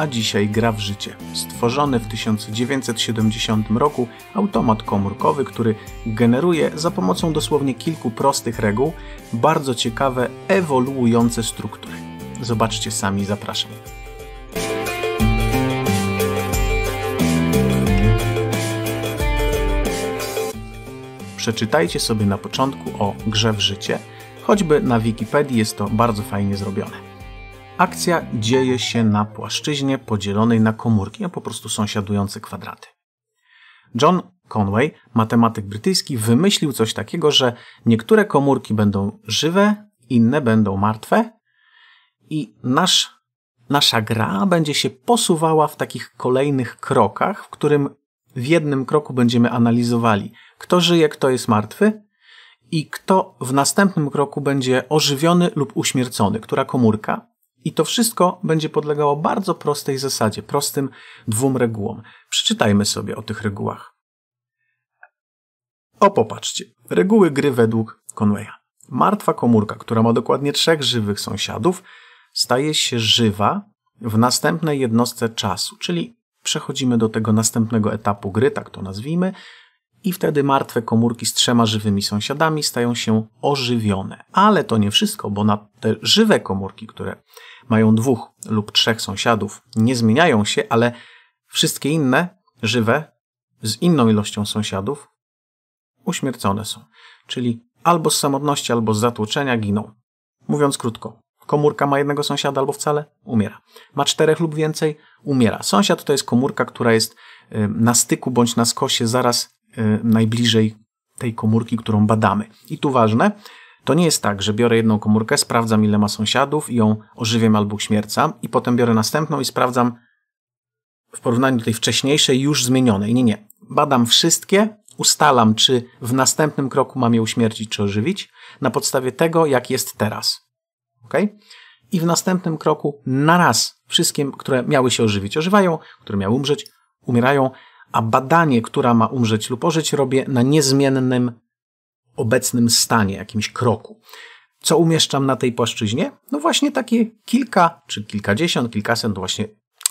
a dzisiaj gra w życie. Stworzony w 1970 roku automat komórkowy, który generuje za pomocą dosłownie kilku prostych reguł bardzo ciekawe, ewoluujące struktury. Zobaczcie sami, zapraszam. Przeczytajcie sobie na początku o grze w życie, choćby na Wikipedii jest to bardzo fajnie zrobione. Akcja dzieje się na płaszczyźnie podzielonej na komórki, a po prostu sąsiadujące kwadraty. John Conway, matematyk brytyjski, wymyślił coś takiego, że niektóre komórki będą żywe, inne będą martwe i nasz, nasza gra będzie się posuwała w takich kolejnych krokach, w którym w jednym kroku będziemy analizowali, kto żyje, kto jest martwy i kto w następnym kroku będzie ożywiony lub uśmiercony, która komórka. I to wszystko będzie podlegało bardzo prostej zasadzie, prostym dwóm regułom. Przeczytajmy sobie o tych regułach. O, popatrzcie. Reguły gry według Conwaya. Martwa komórka, która ma dokładnie trzech żywych sąsiadów, staje się żywa w następnej jednostce czasu, czyli przechodzimy do tego następnego etapu gry, tak to nazwijmy, i wtedy martwe komórki z trzema żywymi sąsiadami stają się ożywione. Ale to nie wszystko, bo na te żywe komórki, które mają dwóch lub trzech sąsiadów, nie zmieniają się, ale wszystkie inne żywe z inną ilością sąsiadów uśmiercone są. Czyli albo z samotności, albo z zatłoczenia giną. Mówiąc krótko, komórka ma jednego sąsiada albo wcale, umiera. Ma czterech lub więcej, umiera. Sąsiad to jest komórka, która jest y, na styku bądź na skosie zaraz Y, najbliżej tej komórki, którą badamy. I tu ważne, to nie jest tak, że biorę jedną komórkę, sprawdzam ile ma sąsiadów i ją ożywiam albo śmiercam i potem biorę następną i sprawdzam w porównaniu do tej wcześniejszej, już zmienionej. Nie, nie. Badam wszystkie, ustalam, czy w następnym kroku mam je uśmiercić czy ożywić na podstawie tego, jak jest teraz. Ok? I w następnym kroku naraz wszystkim, które miały się ożywić, ożywają, które miały umrzeć, umierają, a badanie, która ma umrzeć lub ożyć, robię na niezmiennym obecnym stanie, jakimś kroku. Co umieszczam na tej płaszczyźnie? No właśnie takie kilka, czy kilkadziesiąt, kilkaset, no właśnie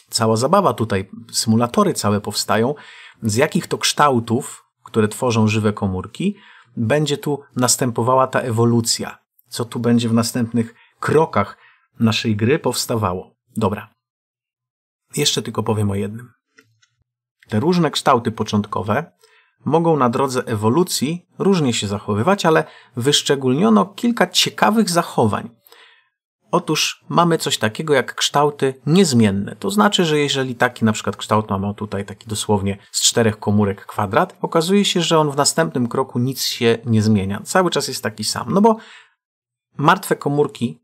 cała zabawa tutaj, symulatory całe powstają, z jakich to kształtów, które tworzą żywe komórki, będzie tu następowała ta ewolucja. Co tu będzie w następnych krokach naszej gry powstawało. Dobra. Jeszcze tylko powiem o jednym. Te różne kształty początkowe mogą na drodze ewolucji różnie się zachowywać, ale wyszczególniono kilka ciekawych zachowań. Otóż mamy coś takiego jak kształty niezmienne. To znaczy, że jeżeli taki na przykład kształt mamy tutaj taki dosłownie z czterech komórek kwadrat, okazuje się, że on w następnym kroku nic się nie zmienia. Cały czas jest taki sam. No bo martwe komórki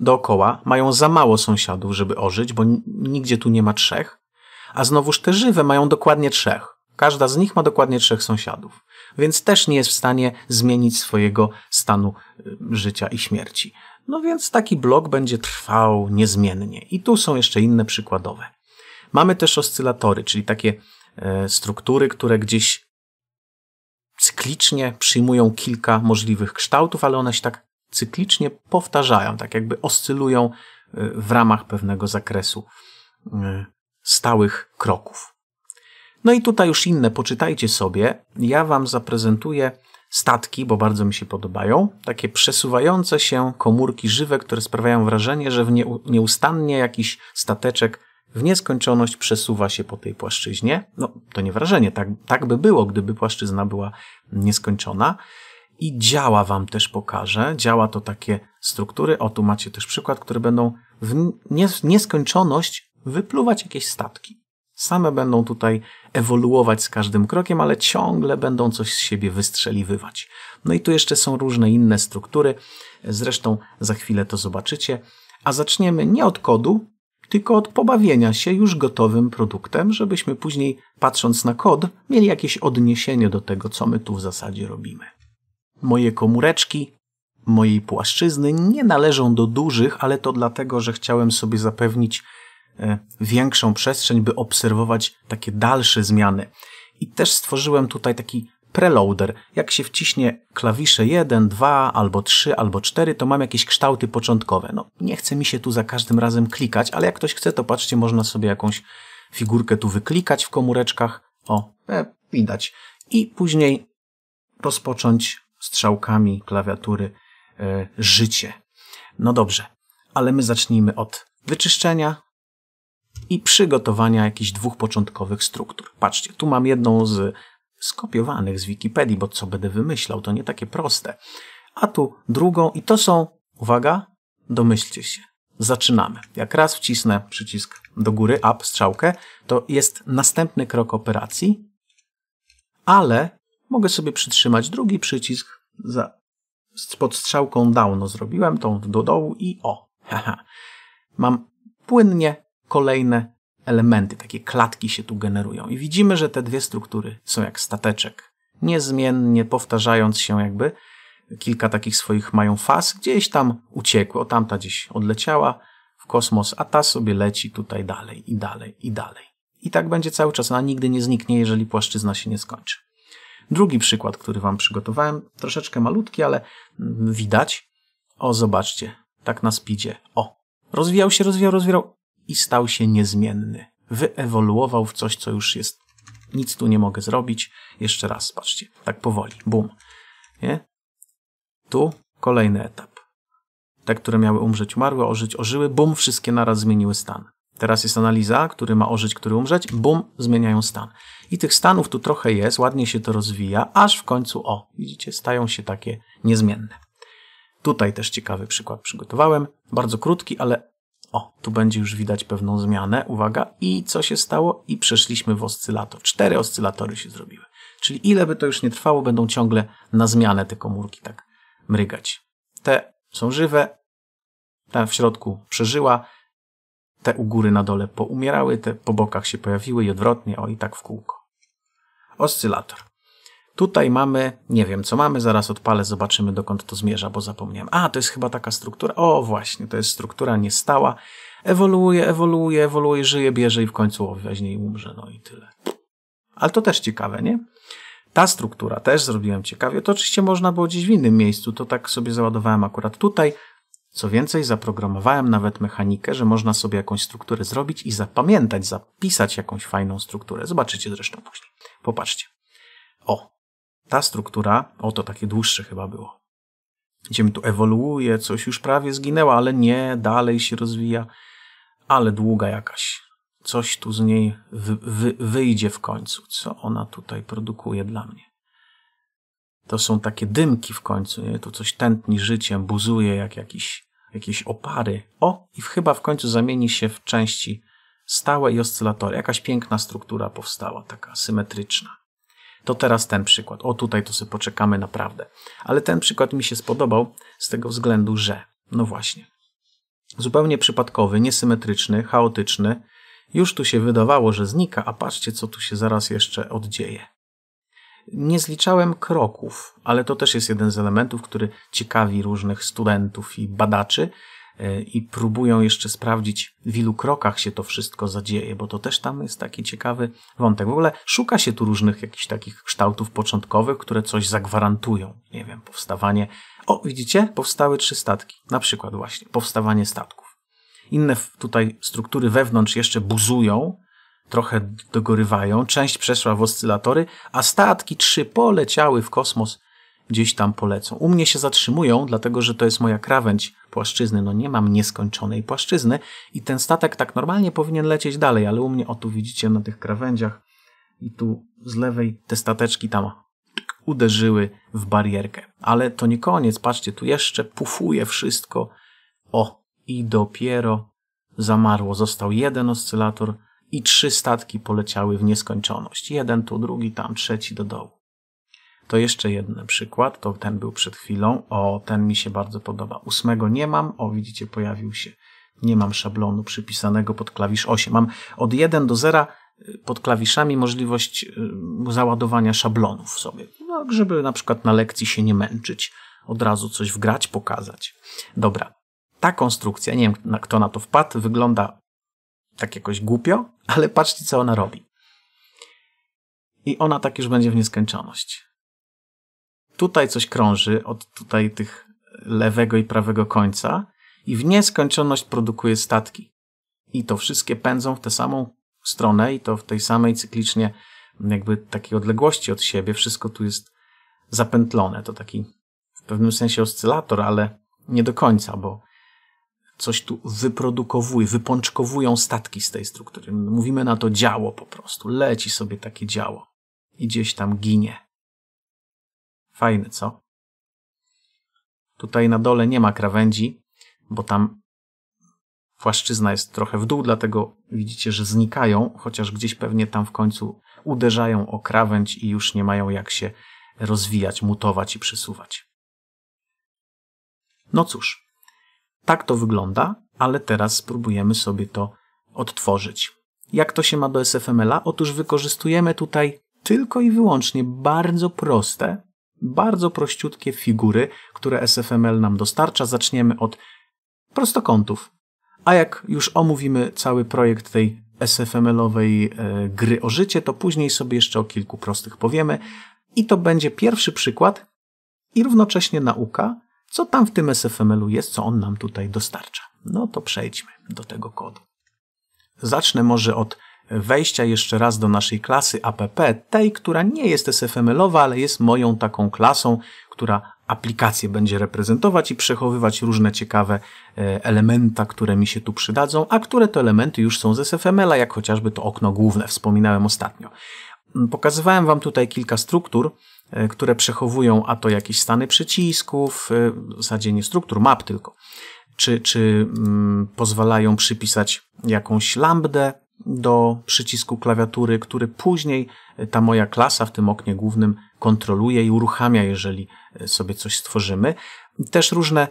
dookoła mają za mało sąsiadów, żeby ożyć, bo nigdzie tu nie ma trzech a znowuż te żywe mają dokładnie trzech. Każda z nich ma dokładnie trzech sąsiadów, więc też nie jest w stanie zmienić swojego stanu y, życia i śmierci. No więc taki blok będzie trwał niezmiennie. I tu są jeszcze inne przykładowe. Mamy też oscylatory, czyli takie e, struktury, które gdzieś cyklicznie przyjmują kilka możliwych kształtów, ale one się tak cyklicznie powtarzają, tak jakby oscylują y, w ramach pewnego zakresu y, stałych kroków. No i tutaj już inne poczytajcie sobie. Ja Wam zaprezentuję statki, bo bardzo mi się podobają. Takie przesuwające się komórki żywe, które sprawiają wrażenie, że nieustannie jakiś stateczek w nieskończoność przesuwa się po tej płaszczyźnie. No, to nie wrażenie, tak, tak by było, gdyby płaszczyzna była nieskończona. I działa Wam też pokażę. Działa to takie struktury. O, tu macie też przykład, które będą w nieskończoność wypluwać jakieś statki. Same będą tutaj ewoluować z każdym krokiem, ale ciągle będą coś z siebie wystrzeliwywać. No i tu jeszcze są różne inne struktury, zresztą za chwilę to zobaczycie. A zaczniemy nie od kodu, tylko od pobawienia się już gotowym produktem, żebyśmy później, patrząc na kod, mieli jakieś odniesienie do tego, co my tu w zasadzie robimy. Moje komóreczki mojej płaszczyzny nie należą do dużych, ale to dlatego, że chciałem sobie zapewnić E, większą przestrzeń, by obserwować takie dalsze zmiany. I też stworzyłem tutaj taki preloader. Jak się wciśnie klawisze 1, 2, albo 3, albo 4, to mam jakieś kształty początkowe. No, nie chce mi się tu za każdym razem klikać, ale jak ktoś chce, to patrzcie, można sobie jakąś figurkę tu wyklikać w komóreczkach. O, e, widać. I później rozpocząć strzałkami klawiatury e, życie. No dobrze, ale my zacznijmy od wyczyszczenia, i przygotowania jakichś dwóch początkowych struktur. Patrzcie, tu mam jedną z skopiowanych z Wikipedii, bo co będę wymyślał, to nie takie proste. A tu drugą i to są, uwaga, domyślcie się, zaczynamy. Jak raz wcisnę przycisk do góry, up, strzałkę, to jest następny krok operacji, ale mogę sobie przytrzymać drugi przycisk za, pod strzałką down. zrobiłem tą do dołu i o, haha, mam płynnie kolejne elementy, takie klatki się tu generują. I widzimy, że te dwie struktury są jak stateczek. Niezmiennie powtarzając się jakby, kilka takich swoich mają faz, gdzieś tam uciekło, tamta gdzieś odleciała w kosmos, a ta sobie leci tutaj dalej i dalej i dalej. I tak będzie cały czas, ona nigdy nie zniknie, jeżeli płaszczyzna się nie skończy. Drugi przykład, który Wam przygotowałem, troszeczkę malutki, ale mm, widać. O, zobaczcie, tak na spidzie. O, rozwijał się, rozwijał, rozwijał i stał się niezmienny. Wyewoluował w coś, co już jest. Nic tu nie mogę zrobić. Jeszcze raz, patrzcie. Tak powoli. Bum. Nie? Tu kolejny etap. Te, które miały umrzeć, umarły, ożyć, ożyły. Bum, wszystkie naraz zmieniły stan. Teraz jest analiza, który ma ożyć, który umrzeć. Bum, zmieniają stan. I tych stanów tu trochę jest, ładnie się to rozwija, aż w końcu, o, widzicie, stają się takie niezmienne. Tutaj też ciekawy przykład przygotowałem. Bardzo krótki, ale o, tu będzie już widać pewną zmianę. Uwaga. I co się stało? I przeszliśmy w oscylator. Cztery oscylatory się zrobiły. Czyli ile by to już nie trwało, będą ciągle na zmianę te komórki tak mrygać. Te są żywe, ta w środku przeżyła, te u góry na dole poumierały, te po bokach się pojawiły i odwrotnie, o i tak w kółko. Oscylator. Tutaj mamy, nie wiem co mamy, zaraz odpalę, zobaczymy dokąd to zmierza, bo zapomniałem. A, to jest chyba taka struktura, o właśnie, to jest struktura niestała. Ewoluuje, ewoluuje, ewoluuje, żyje, bierze i w końcu weźmie i umrze, no i tyle. Ale to też ciekawe, nie? Ta struktura też zrobiłem ciekawie. To oczywiście można było gdzieś w innym miejscu, to tak sobie załadowałem akurat tutaj. Co więcej, zaprogramowałem nawet mechanikę, że można sobie jakąś strukturę zrobić i zapamiętać, zapisać jakąś fajną strukturę. Zobaczycie zresztą później. Popatrzcie. O, ta struktura, oto takie dłuższe chyba było. widzimy tu, ewoluuje, coś już prawie zginęło ale nie, dalej się rozwija, ale długa jakaś. Coś tu z niej wy, wy, wyjdzie w końcu, co ona tutaj produkuje dla mnie. To są takie dymki w końcu, nie? tu coś tętni życiem, buzuje jak jakiś, jakieś opary. O, i chyba w końcu zamieni się w części stałe i oscylatory. Jakaś piękna struktura powstała, taka symetryczna to teraz ten przykład. O, tutaj to sobie poczekamy naprawdę. Ale ten przykład mi się spodobał z tego względu, że, no właśnie, zupełnie przypadkowy, niesymetryczny, chaotyczny, już tu się wydawało, że znika, a patrzcie, co tu się zaraz jeszcze oddzieje. Nie zliczałem kroków, ale to też jest jeden z elementów, który ciekawi różnych studentów i badaczy, E, i próbują jeszcze sprawdzić, w ilu krokach się to wszystko zadzieje, bo to też tam jest taki ciekawy wątek. W ogóle szuka się tu różnych jakichś takich kształtów początkowych, które coś zagwarantują. Nie wiem, powstawanie. O, widzicie? Powstały trzy statki. Na przykład właśnie powstawanie statków. Inne tutaj struktury wewnątrz jeszcze buzują, trochę dogorywają, część przeszła w oscylatory, a statki trzy poleciały w kosmos gdzieś tam polecą. U mnie się zatrzymują, dlatego że to jest moja krawędź płaszczyzny. No nie mam nieskończonej płaszczyzny i ten statek tak normalnie powinien lecieć dalej, ale u mnie, o tu widzicie na tych krawędziach i tu z lewej te stateczki tam uderzyły w barierkę. Ale to nie koniec, patrzcie, tu jeszcze pufuje wszystko. O, i dopiero zamarło. Został jeden oscylator i trzy statki poleciały w nieskończoność. Jeden tu, drugi tam, trzeci do dołu. To jeszcze jeden przykład, to ten był przed chwilą, o ten mi się bardzo podoba. Ósmego nie mam, o widzicie pojawił się. Nie mam szablonu przypisanego pod klawisz 8. Mam od 1 do 0 y, pod klawiszami możliwość y, załadowania szablonów sobie, no, żeby na przykład na lekcji się nie męczyć, od razu coś wgrać, pokazać. Dobra, ta konstrukcja, nie wiem kto na to wpadł, wygląda tak jakoś głupio, ale patrzcie co ona robi. I ona tak już będzie w nieskończoność tutaj coś krąży od tutaj tych lewego i prawego końca i w nieskończoność produkuje statki. I to wszystkie pędzą w tę samą stronę i to w tej samej cyklicznie jakby takiej odległości od siebie. Wszystko tu jest zapętlone. To taki w pewnym sensie oscylator, ale nie do końca, bo coś tu wyprodukowuje, wypączkowują statki z tej struktury. Mówimy na to działo po prostu. Leci sobie takie działo i gdzieś tam ginie. Fajny, co? Tutaj na dole nie ma krawędzi, bo tam płaszczyzna jest trochę w dół, dlatego widzicie, że znikają, chociaż gdzieś pewnie tam w końcu uderzają o krawędź i już nie mają jak się rozwijać, mutować i przesuwać. No cóż, tak to wygląda, ale teraz spróbujemy sobie to odtworzyć. Jak to się ma do SFML-a? Otóż wykorzystujemy tutaj tylko i wyłącznie bardzo proste bardzo prościutkie figury, które SFML nam dostarcza. Zaczniemy od prostokątów. A jak już omówimy cały projekt tej SFML-owej e, gry o życie, to później sobie jeszcze o kilku prostych powiemy. I to będzie pierwszy przykład i równocześnie nauka, co tam w tym SFML-u jest, co on nam tutaj dostarcza. No to przejdźmy do tego kodu. Zacznę może od wejścia jeszcze raz do naszej klasy app, tej, która nie jest SFML-owa, ale jest moją taką klasą, która aplikację będzie reprezentować i przechowywać różne ciekawe e, elementa, które mi się tu przydadzą, a które to elementy już są z SFML-a, jak chociażby to okno główne, wspominałem ostatnio. Mm, pokazywałem Wam tutaj kilka struktur, e, które przechowują a to jakieś stany przycisków, e, w zasadzie nie struktur, map tylko, czy, czy mm, pozwalają przypisać jakąś lambdę, do przycisku klawiatury, który później e, ta moja klasa w tym oknie głównym kontroluje i uruchamia, jeżeli e, sobie coś stworzymy. Też różne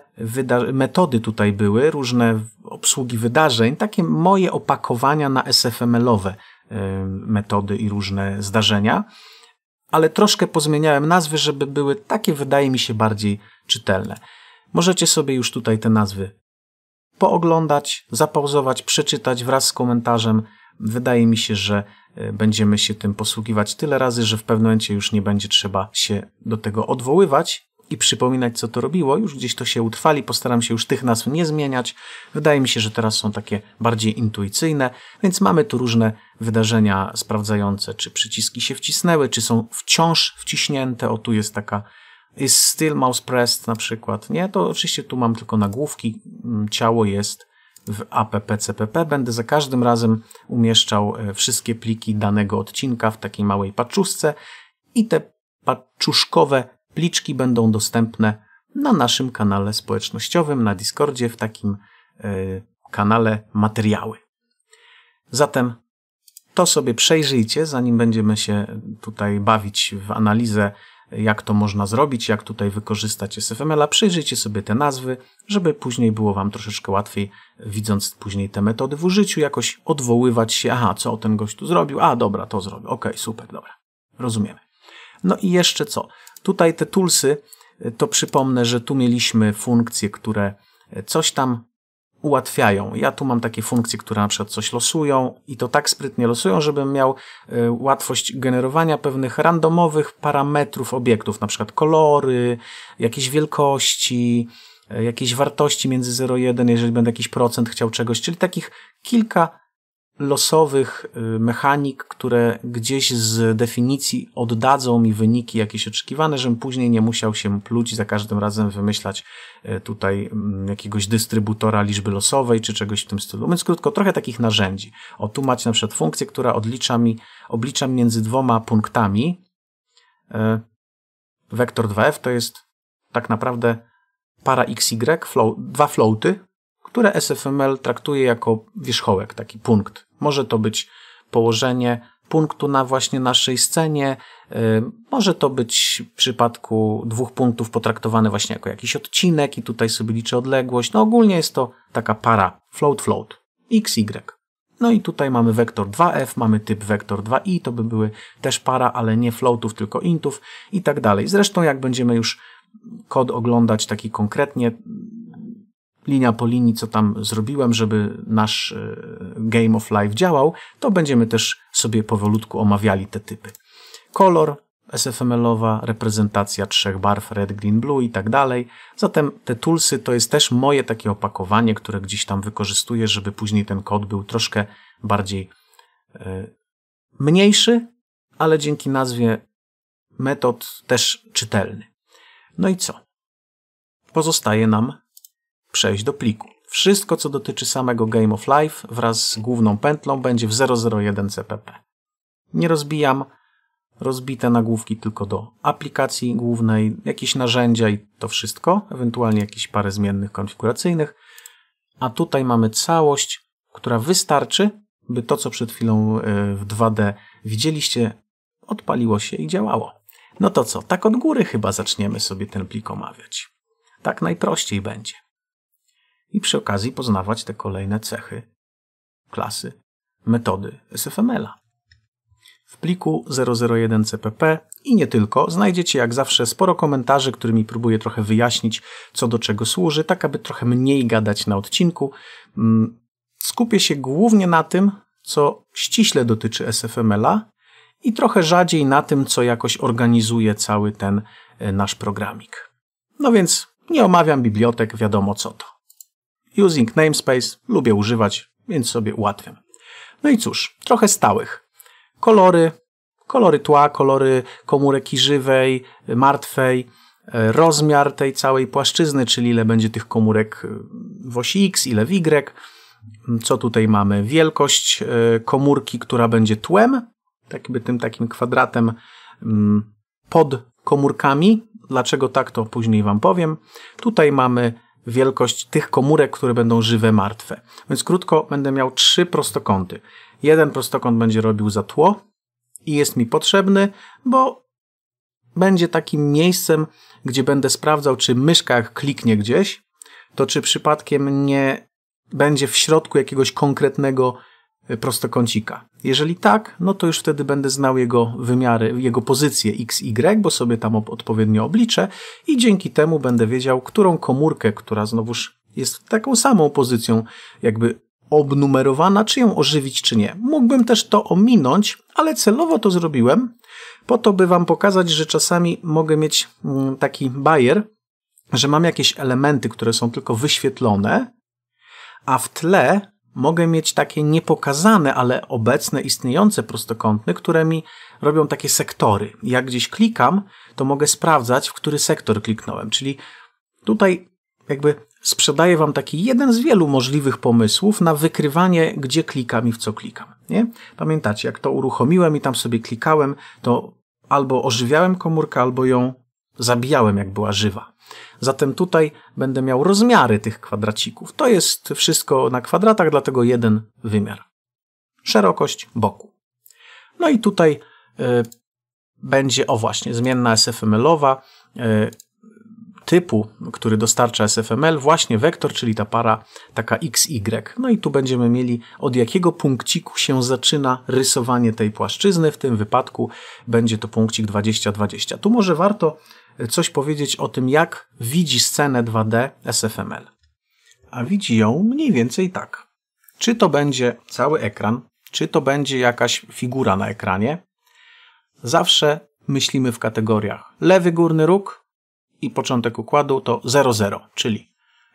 metody tutaj były, różne obsługi wydarzeń, takie moje opakowania na SFML-owe e, metody i różne zdarzenia, ale troszkę pozmieniałem nazwy, żeby były takie, wydaje mi się, bardziej czytelne. Możecie sobie już tutaj te nazwy pooglądać, zapauzować, przeczytać wraz z komentarzem. Wydaje mi się, że e, będziemy się tym posługiwać tyle razy, że w pewnym momencie już nie będzie trzeba się do tego odwoływać i przypominać, co to robiło. Już gdzieś to się utrwali, postaram się już tych nazw nie zmieniać. Wydaje mi się, że teraz są takie bardziej intuicyjne, więc mamy tu różne wydarzenia sprawdzające, czy przyciski się wcisnęły, czy są wciąż wciśnięte. O, tu jest taka is still mouse pressed na przykład. Nie, to oczywiście tu mam tylko nagłówki, mm, ciało jest w appcpp. Będę za każdym razem umieszczał e, wszystkie pliki danego odcinka w takiej małej paczuszce i te paczuszkowe pliczki będą dostępne na naszym kanale społecznościowym, na Discordzie, w takim y, kanale materiały. Zatem to sobie przejrzyjcie, zanim będziemy się tutaj bawić w analizę jak to można zrobić, jak tutaj wykorzystać SFML-a. Przyjrzyjcie sobie te nazwy, żeby później było Wam troszeczkę łatwiej, widząc później te metody w użyciu, jakoś odwoływać się, aha, co ten gość tu zrobił, a dobra, to zrobił, ok, super, dobra, rozumiemy. No i jeszcze co? Tutaj te toolsy, to przypomnę, że tu mieliśmy funkcje, które coś tam ułatwiają. Ja tu mam takie funkcje, które na przykład coś losują i to tak sprytnie losują, żebym miał e, łatwość generowania pewnych randomowych parametrów obiektów, na przykład kolory, jakieś wielkości, e, jakieś wartości między 0 i 1, jeżeli będę jakiś procent chciał czegoś, czyli takich kilka losowych y, mechanik, które gdzieś z definicji oddadzą mi wyniki jakieś oczekiwane, żebym później nie musiał się pluć i za każdym razem wymyślać y, tutaj mm, jakiegoś dystrybutora liczby losowej czy czegoś w tym stylu. Więc krótko, trochę takich narzędzi. O, tu macie na przykład funkcję, która odlicza mi, obliczam między dwoma punktami. Y, wektor 2f to jest tak naprawdę para xy, flow, dwa floaty, które SFML traktuje jako wierzchołek, taki punkt. Może to być położenie punktu na właśnie naszej scenie, y, może to być w przypadku dwóch punktów potraktowane właśnie jako jakiś odcinek i tutaj sobie liczę odległość. No ogólnie jest to taka para float-float, x, y. No i tutaj mamy wektor 2f, mamy typ wektor 2i, to by były też para, ale nie floatów, tylko intów i tak dalej. Zresztą jak będziemy już kod oglądać taki konkretnie, linia po linii, co tam zrobiłem, żeby nasz e, Game of Life działał, to będziemy też sobie powolutku omawiali te typy. Kolor, SFML-owa, reprezentacja trzech barw red, green, blue i tak dalej. Zatem te toolsy to jest też moje takie opakowanie, które gdzieś tam wykorzystuję, żeby później ten kod był troszkę bardziej y, mniejszy, ale dzięki nazwie metod też czytelny. No i co? Pozostaje nam przejść do pliku. Wszystko, co dotyczy samego Game of Life wraz z główną pętlą będzie w 001 CPP. Nie rozbijam, rozbite nagłówki tylko do aplikacji głównej, jakieś narzędzia i to wszystko, ewentualnie jakieś parę zmiennych konfiguracyjnych. A tutaj mamy całość, która wystarczy, by to, co przed chwilą y, w 2D widzieliście, odpaliło się i działało. No to co, tak od góry chyba zaczniemy sobie ten plik omawiać. Tak najprościej będzie i przy okazji poznawać te kolejne cechy, klasy, metody SFML-a. W pliku 001 CPP i nie tylko znajdziecie jak zawsze sporo komentarzy, którymi próbuję trochę wyjaśnić, co do czego służy, tak aby trochę mniej gadać na odcinku. Mm, skupię się głównie na tym, co ściśle dotyczy SFML-a i trochę rzadziej na tym, co jakoś organizuje cały ten e, nasz programik. No więc nie omawiam bibliotek, wiadomo co to. Using namespace lubię używać, więc sobie ułatwiam. No i cóż, trochę stałych. Kolory, kolory tła, kolory komóreki żywej, martwej, e, rozmiar tej całej płaszczyzny, czyli ile będzie tych komórek e, w osi X, ile w Y. Co tutaj mamy? Wielkość e, komórki, która będzie tłem, tak by tym takim kwadratem mm, pod komórkami. Dlaczego tak, to później Wam powiem. Tutaj mamy wielkość tych komórek, które będą żywe, martwe. Więc krótko będę miał trzy prostokąty. Jeden prostokąt będzie robił za tło i jest mi potrzebny, bo będzie takim miejscem, gdzie będę sprawdzał, czy myszka jak kliknie gdzieś, to czy przypadkiem nie będzie w środku jakiegoś konkretnego prostokącika? Jeżeli tak, no to już wtedy będę znał jego wymiary, jego pozycję x, y, bo sobie tam odpowiednio obliczę i dzięki temu będę wiedział, którą komórkę, która znowuż jest taką samą pozycją, jakby obnumerowana, czy ją ożywić, czy nie. Mógłbym też to ominąć, ale celowo to zrobiłem, po to, by Wam pokazać, że czasami mogę mieć mm, taki bajer, że mam jakieś elementy, które są tylko wyświetlone, a w tle mogę mieć takie niepokazane, ale obecne, istniejące prostokątne, które mi robią takie sektory. Jak gdzieś klikam, to mogę sprawdzać, w który sektor kliknąłem. Czyli tutaj jakby sprzedaję Wam taki jeden z wielu możliwych pomysłów na wykrywanie, gdzie klikam i w co klikam. Nie? Pamiętacie, jak to uruchomiłem i tam sobie klikałem, to albo ożywiałem komórkę, albo ją zabijałem, jak była żywa. Zatem tutaj będę miał rozmiary tych kwadracików. To jest wszystko na kwadratach, dlatego jeden wymiar. Szerokość boku. No i tutaj e, będzie, o właśnie, zmienna SFML-owa e, typu, który dostarcza SFML, właśnie wektor, czyli ta para taka XY. No i tu będziemy mieli od jakiego punkciku się zaczyna rysowanie tej płaszczyzny. W tym wypadku będzie to punkcik 20 Tu może warto coś powiedzieć o tym, jak widzi scenę 2D SFML. A widzi ją mniej więcej tak. Czy to będzie cały ekran, czy to będzie jakaś figura na ekranie, zawsze myślimy w kategoriach lewy górny róg i początek układu to 0,0, czyli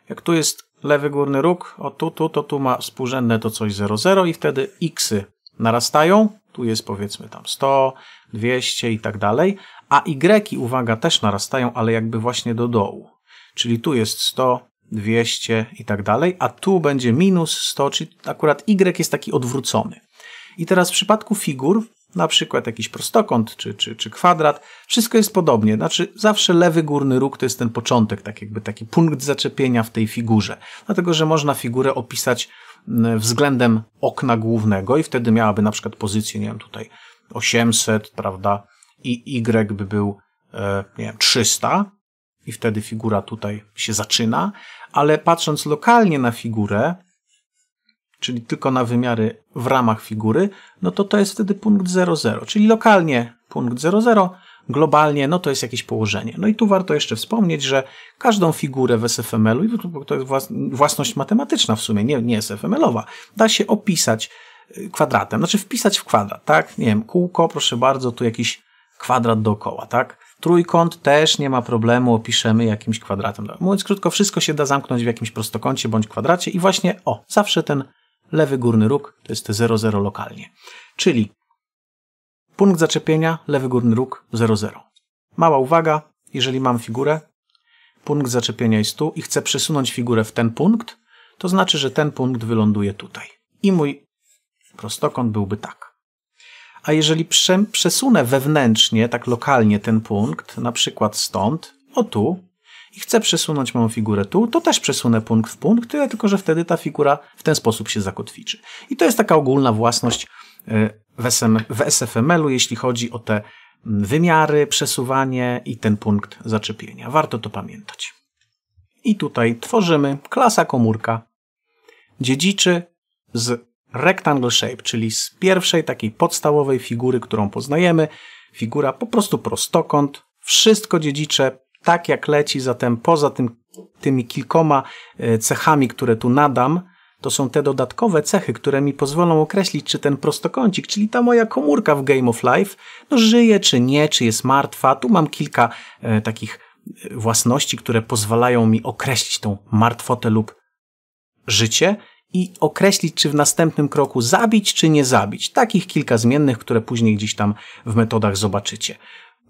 jak tu jest lewy górny róg, o tu, tu, to tu ma współrzędne to coś 0,0 i wtedy xy narastają, tu jest powiedzmy tam 100, 200 i tak dalej, a Y, uwaga, też narastają, ale jakby właśnie do dołu. Czyli tu jest 100, 200 i tak dalej, a tu będzie minus 100, czyli akurat Y jest taki odwrócony. I teraz w przypadku figur, na przykład jakiś prostokąt czy, czy, czy kwadrat, wszystko jest podobnie. Znaczy zawsze lewy górny róg to jest ten początek, tak jakby taki punkt zaczepienia w tej figurze. Dlatego, że można figurę opisać mm, względem okna głównego i wtedy miałaby na przykład pozycję, nie wiem, tutaj 800, prawda, i Y by był e, nie wiem, 300 i wtedy figura tutaj się zaczyna, ale patrząc lokalnie na figurę, czyli tylko na wymiary w ramach figury, no to to jest wtedy punkt 00, czyli lokalnie punkt 00, globalnie no to jest jakieś położenie. No i tu warto jeszcze wspomnieć, że każdą figurę w SFML-u, to jest własność matematyczna w sumie, nie, nie SFML-owa, da się opisać e, kwadratem, znaczy wpisać w kwadrat, tak? Nie wiem, kółko, proszę bardzo, tu jakiś kwadrat dookoła, tak? Trójkąt też nie ma problemu, opiszemy jakimś kwadratem. Mówiąc krótko, wszystko się da zamknąć w jakimś prostokącie bądź kwadracie i właśnie, o, zawsze ten lewy górny róg to jest te 00 lokalnie. Czyli punkt zaczepienia, lewy górny róg 00. Mała uwaga, jeżeli mam figurę, punkt zaczepienia jest tu i chcę przesunąć figurę w ten punkt, to znaczy, że ten punkt wyląduje tutaj. I mój prostokąt byłby tak a jeżeli przesunę wewnętrznie, tak lokalnie ten punkt, na przykład stąd, o tu, i chcę przesunąć moją figurę tu, to też przesunę punkt w punkt, tyle tylko, że wtedy ta figura w ten sposób się zakotwiczy. I to jest taka ogólna własność y, w, SM, w SFML-u, jeśli chodzi o te mm, wymiary, przesuwanie i ten punkt zaczepienia. Warto to pamiętać. I tutaj tworzymy klasa komórka dziedziczy z rectangle shape, czyli z pierwszej takiej podstawowej figury, którą poznajemy, figura po prostu prostokąt, wszystko dziedzicze tak jak leci, zatem poza tym, tymi kilkoma e, cechami, które tu nadam, to są te dodatkowe cechy, które mi pozwolą określić, czy ten prostokącik, czyli ta moja komórka w Game of Life, no żyje czy nie, czy jest martwa. Tu mam kilka e, takich e, własności, które pozwalają mi określić tą martwotę lub życie i określić, czy w następnym kroku zabić, czy nie zabić. Takich kilka zmiennych, które później gdzieś tam w metodach zobaczycie.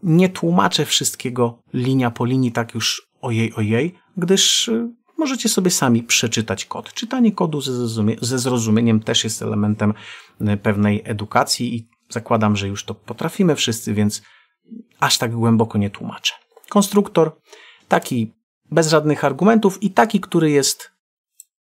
Nie tłumaczę wszystkiego linia po linii, tak już ojej, ojej, gdyż y, możecie sobie sami przeczytać kod. Czytanie kodu ze, zrozumie ze zrozumieniem też jest elementem y, pewnej edukacji i zakładam, że już to potrafimy wszyscy, więc aż tak głęboko nie tłumaczę. Konstruktor, taki bez żadnych argumentów i taki, który jest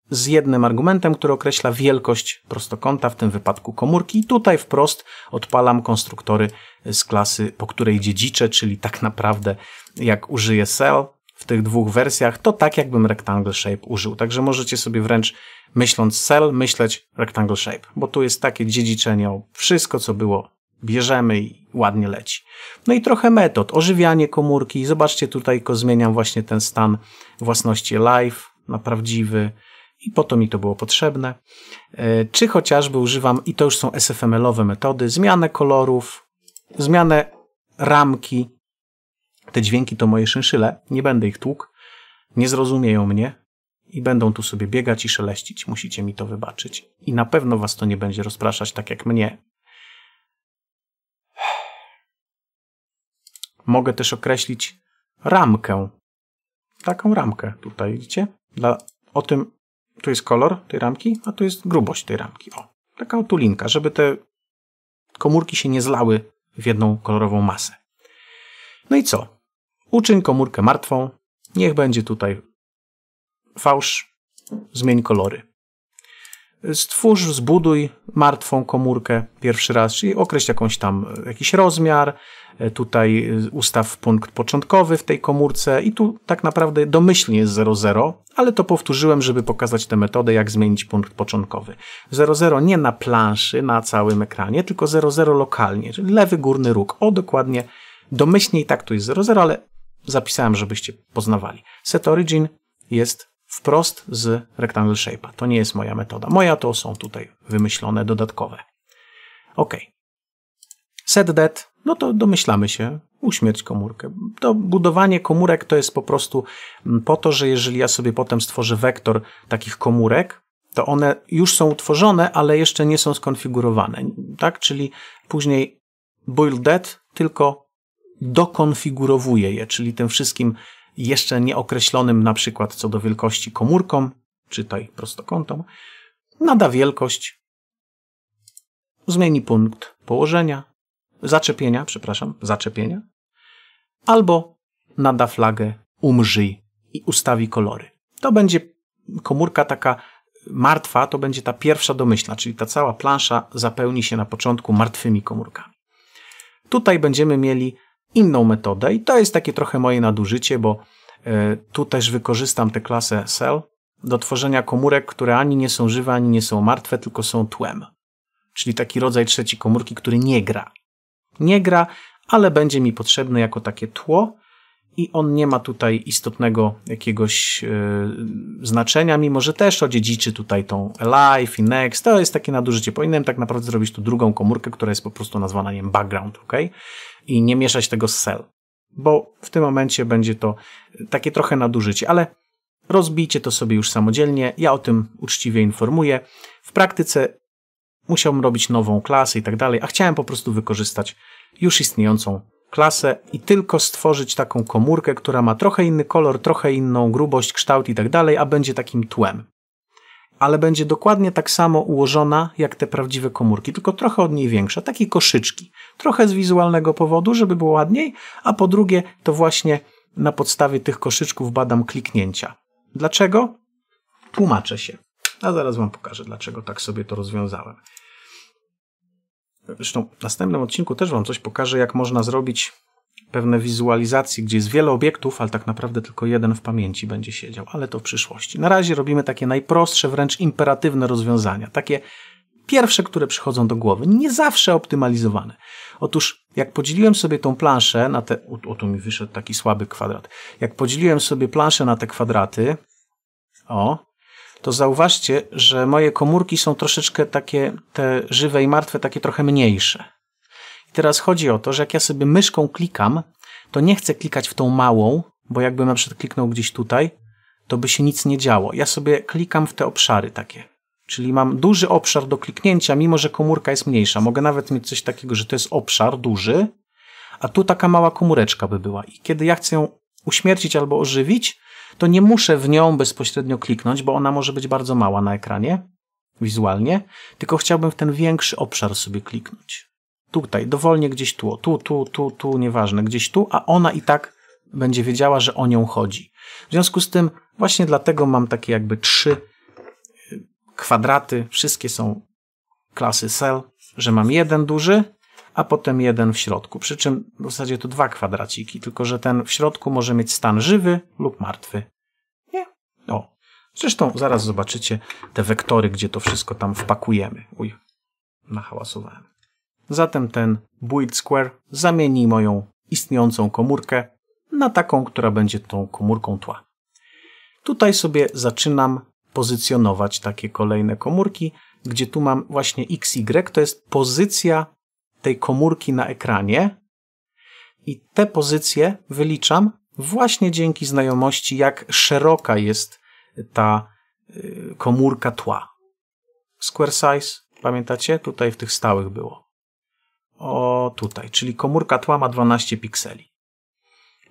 z jednym argumentem, który określa wielkość prostokąta, w tym wypadku komórki. I tutaj wprost odpalam konstruktory z klasy, po której dziedziczę, czyli tak naprawdę jak użyję cell w tych dwóch wersjach, to tak jakbym rectangle shape użył. Także możecie sobie wręcz myśląc cell, myśleć rectangle shape, bo tu jest takie dziedziczenie o wszystko, co było bierzemy i ładnie leci. No i trochę metod, ożywianie komórki. Zobaczcie tutaj, tylko zmieniam właśnie ten stan własności live na prawdziwy, i po to mi to było potrzebne. E, czy chociażby używam, i to już są SFML-owe metody, zmianę kolorów, zmianę ramki. Te dźwięki to moje szynszyle, nie będę ich tłukł, nie zrozumieją mnie i będą tu sobie biegać i szeleścić. Musicie mi to wybaczyć. I na pewno was to nie będzie rozpraszać tak jak mnie. Mogę też określić ramkę. Taką ramkę tutaj, widzicie? Dla, o tym tu jest kolor tej ramki, a tu jest grubość tej ramki. O, taka otulinka, żeby te komórki się nie zlały w jedną kolorową masę. No i co? Uczyń komórkę martwą, niech będzie tutaj fałsz, zmień kolory. Stwórz, zbuduj martwą komórkę pierwszy raz, czyli określ jakąś tam jakiś rozmiar, E, tutaj e, ustaw punkt początkowy w tej komórce i tu tak naprawdę domyślnie jest 00, ale to powtórzyłem, żeby pokazać tę metodę, jak zmienić punkt początkowy. 00 nie na planszy, na całym ekranie, tylko 00 lokalnie, czyli lewy górny róg. O, dokładnie, domyślnie i tak tu jest 00, ale zapisałem, żebyście poznawali. Set origin jest wprost z Rectangle Shape'a. To nie jest moja metoda. Moja to są tutaj wymyślone dodatkowe. OK. Set that no to domyślamy się, uśmierć komórkę. To budowanie komórek to jest po prostu mm, po to, że jeżeli ja sobie potem stworzę wektor takich komórek, to one już są utworzone, ale jeszcze nie są skonfigurowane, tak? Czyli później Boil Dead tylko dokonfigurowuje je, czyli tym wszystkim jeszcze nieokreślonym na przykład co do wielkości komórkom, czytaj prostokątom, nada wielkość, zmieni punkt położenia, zaczepienia, przepraszam, zaczepienia, albo nada flagę umrzyj i ustawi kolory. To będzie komórka taka martwa, to będzie ta pierwsza domyślna, czyli ta cała plansza zapełni się na początku martwymi komórkami. Tutaj będziemy mieli inną metodę i to jest takie trochę moje nadużycie, bo e, tu też wykorzystam tę klasę cell do tworzenia komórek, które ani nie są żywe, ani nie są martwe, tylko są tłem. Czyli taki rodzaj trzeciej komórki, który nie gra nie gra, ale będzie mi potrzebny jako takie tło i on nie ma tutaj istotnego jakiegoś yy, znaczenia, mimo że też odziedziczy tutaj tą Alive i Next. To jest takie nadużycie. Powinienem tak naprawdę zrobić tu drugą komórkę, która jest po prostu nazwana nie wiem, background, ok? I nie mieszać tego z cell, bo w tym momencie będzie to e, takie trochę nadużycie, ale rozbijcie to sobie już samodzielnie. Ja o tym uczciwie informuję. W praktyce musiałbym robić nową klasę i tak dalej, a chciałem po prostu wykorzystać już istniejącą klasę i tylko stworzyć taką komórkę, która ma trochę inny kolor, trochę inną grubość, kształt i tak dalej, a będzie takim tłem. Ale będzie dokładnie tak samo ułożona jak te prawdziwe komórki, tylko trochę od niej większa, takie koszyczki. Trochę z wizualnego powodu, żeby było ładniej, a po drugie to właśnie na podstawie tych koszyczków badam kliknięcia. Dlaczego? Tłumaczę się. A zaraz Wam pokażę, dlaczego tak sobie to rozwiązałem. Zresztą w następnym odcinku też Wam coś pokażę, jak można zrobić pewne wizualizacje, gdzie jest wiele obiektów, ale tak naprawdę tylko jeden w pamięci będzie siedział, ale to w przyszłości. Na razie robimy takie najprostsze, wręcz imperatywne rozwiązania, takie pierwsze, które przychodzą do głowy, nie zawsze optymalizowane. Otóż, jak podzieliłem sobie tą planszę na te. O, o tu mi wyszedł taki słaby kwadrat. Jak podzieliłem sobie planszę na te kwadraty, o, to zauważcie, że moje komórki są troszeczkę takie, te żywe i martwe, takie trochę mniejsze. I teraz chodzi o to, że jak ja sobie myszką klikam, to nie chcę klikać w tą małą, bo jakbym na przykład kliknął gdzieś tutaj, to by się nic nie działo. Ja sobie klikam w te obszary takie. Czyli mam duży obszar do kliknięcia, mimo że komórka jest mniejsza. Mogę nawet mieć coś takiego, że to jest obszar duży, a tu taka mała komóreczka by była. I kiedy ja chcę ją uśmiercić albo ożywić, to nie muszę w nią bezpośrednio kliknąć, bo ona może być bardzo mała na ekranie, wizualnie, tylko chciałbym w ten większy obszar sobie kliknąć. Tutaj, dowolnie gdzieś tu, tu, tu, tu, tu, nieważne, gdzieś tu, a ona i tak będzie wiedziała, że o nią chodzi. W związku z tym, właśnie dlatego mam takie jakby trzy y, kwadraty, wszystkie są klasy cell, że mam jeden duży, a potem jeden w środku. Przy czym w zasadzie to dwa kwadraciki, tylko że ten w środku może mieć stan żywy lub martwy. Nie? O. Zresztą zaraz zobaczycie te wektory, gdzie to wszystko tam wpakujemy. Uj, nahałasowałem. Zatem ten build square zamieni moją istniejącą komórkę na taką, która będzie tą komórką tła. Tutaj sobie zaczynam pozycjonować takie kolejne komórki, gdzie tu mam właśnie XY, to jest pozycja tej komórki na ekranie i te pozycje wyliczam właśnie dzięki znajomości, jak szeroka jest ta y, komórka tła. Square size, pamiętacie? Tutaj w tych stałych było. O, tutaj, czyli komórka tła ma 12 pikseli.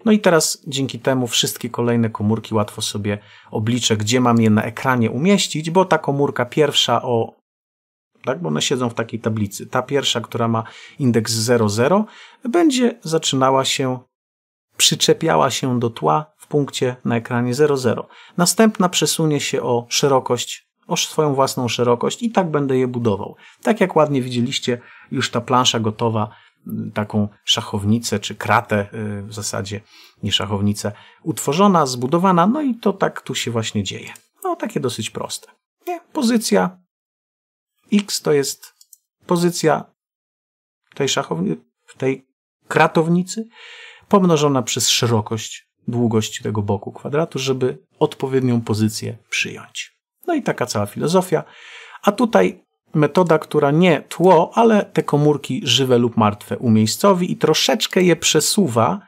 No i teraz dzięki temu wszystkie kolejne komórki łatwo sobie obliczę, gdzie mam je na ekranie umieścić, bo ta komórka pierwsza o tak? bo one siedzą w takiej tablicy. Ta pierwsza, która ma indeks 00, będzie zaczynała się, przyczepiała się do tła w punkcie na ekranie 00. Następna przesunie się o szerokość, o swoją własną szerokość i tak będę je budował. Tak jak ładnie widzieliście, już ta plansza gotowa mm, taką szachownicę czy kratę y, w zasadzie, nie szachownicę, utworzona, zbudowana, no i to tak tu się właśnie dzieje. No takie dosyć proste. Nie? Pozycja, X to jest pozycja tej szachowni, tej kratownicy pomnożona przez szerokość, długość tego boku kwadratu, żeby odpowiednią pozycję przyjąć. No i taka cała filozofia. A tutaj metoda, która nie tło, ale te komórki żywe lub martwe umiejscowi i troszeczkę je przesuwa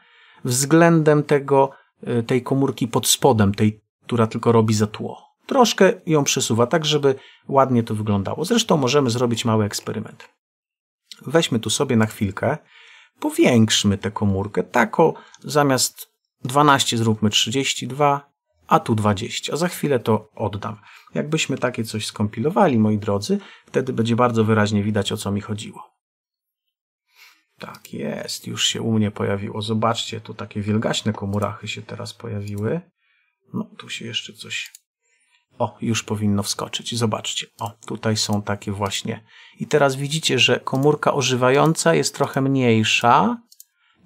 względem tego, y, tej komórki pod spodem, tej, która tylko robi za tło troszkę ją przesuwa, tak żeby ładnie to wyglądało. Zresztą możemy zrobić mały eksperyment. Weźmy tu sobie na chwilkę, powiększmy tę komórkę, tako zamiast 12 zróbmy 32, a tu 20, a za chwilę to oddam. Jakbyśmy takie coś skompilowali, moi drodzy, wtedy będzie bardzo wyraźnie widać, o co mi chodziło. Tak jest, już się u mnie pojawiło. Zobaczcie, tu takie wielgaśne komórachy się teraz pojawiły. No, tu się jeszcze coś o, już powinno wskoczyć. Zobaczcie. O, tutaj są takie właśnie. I teraz widzicie, że komórka ożywająca jest trochę mniejsza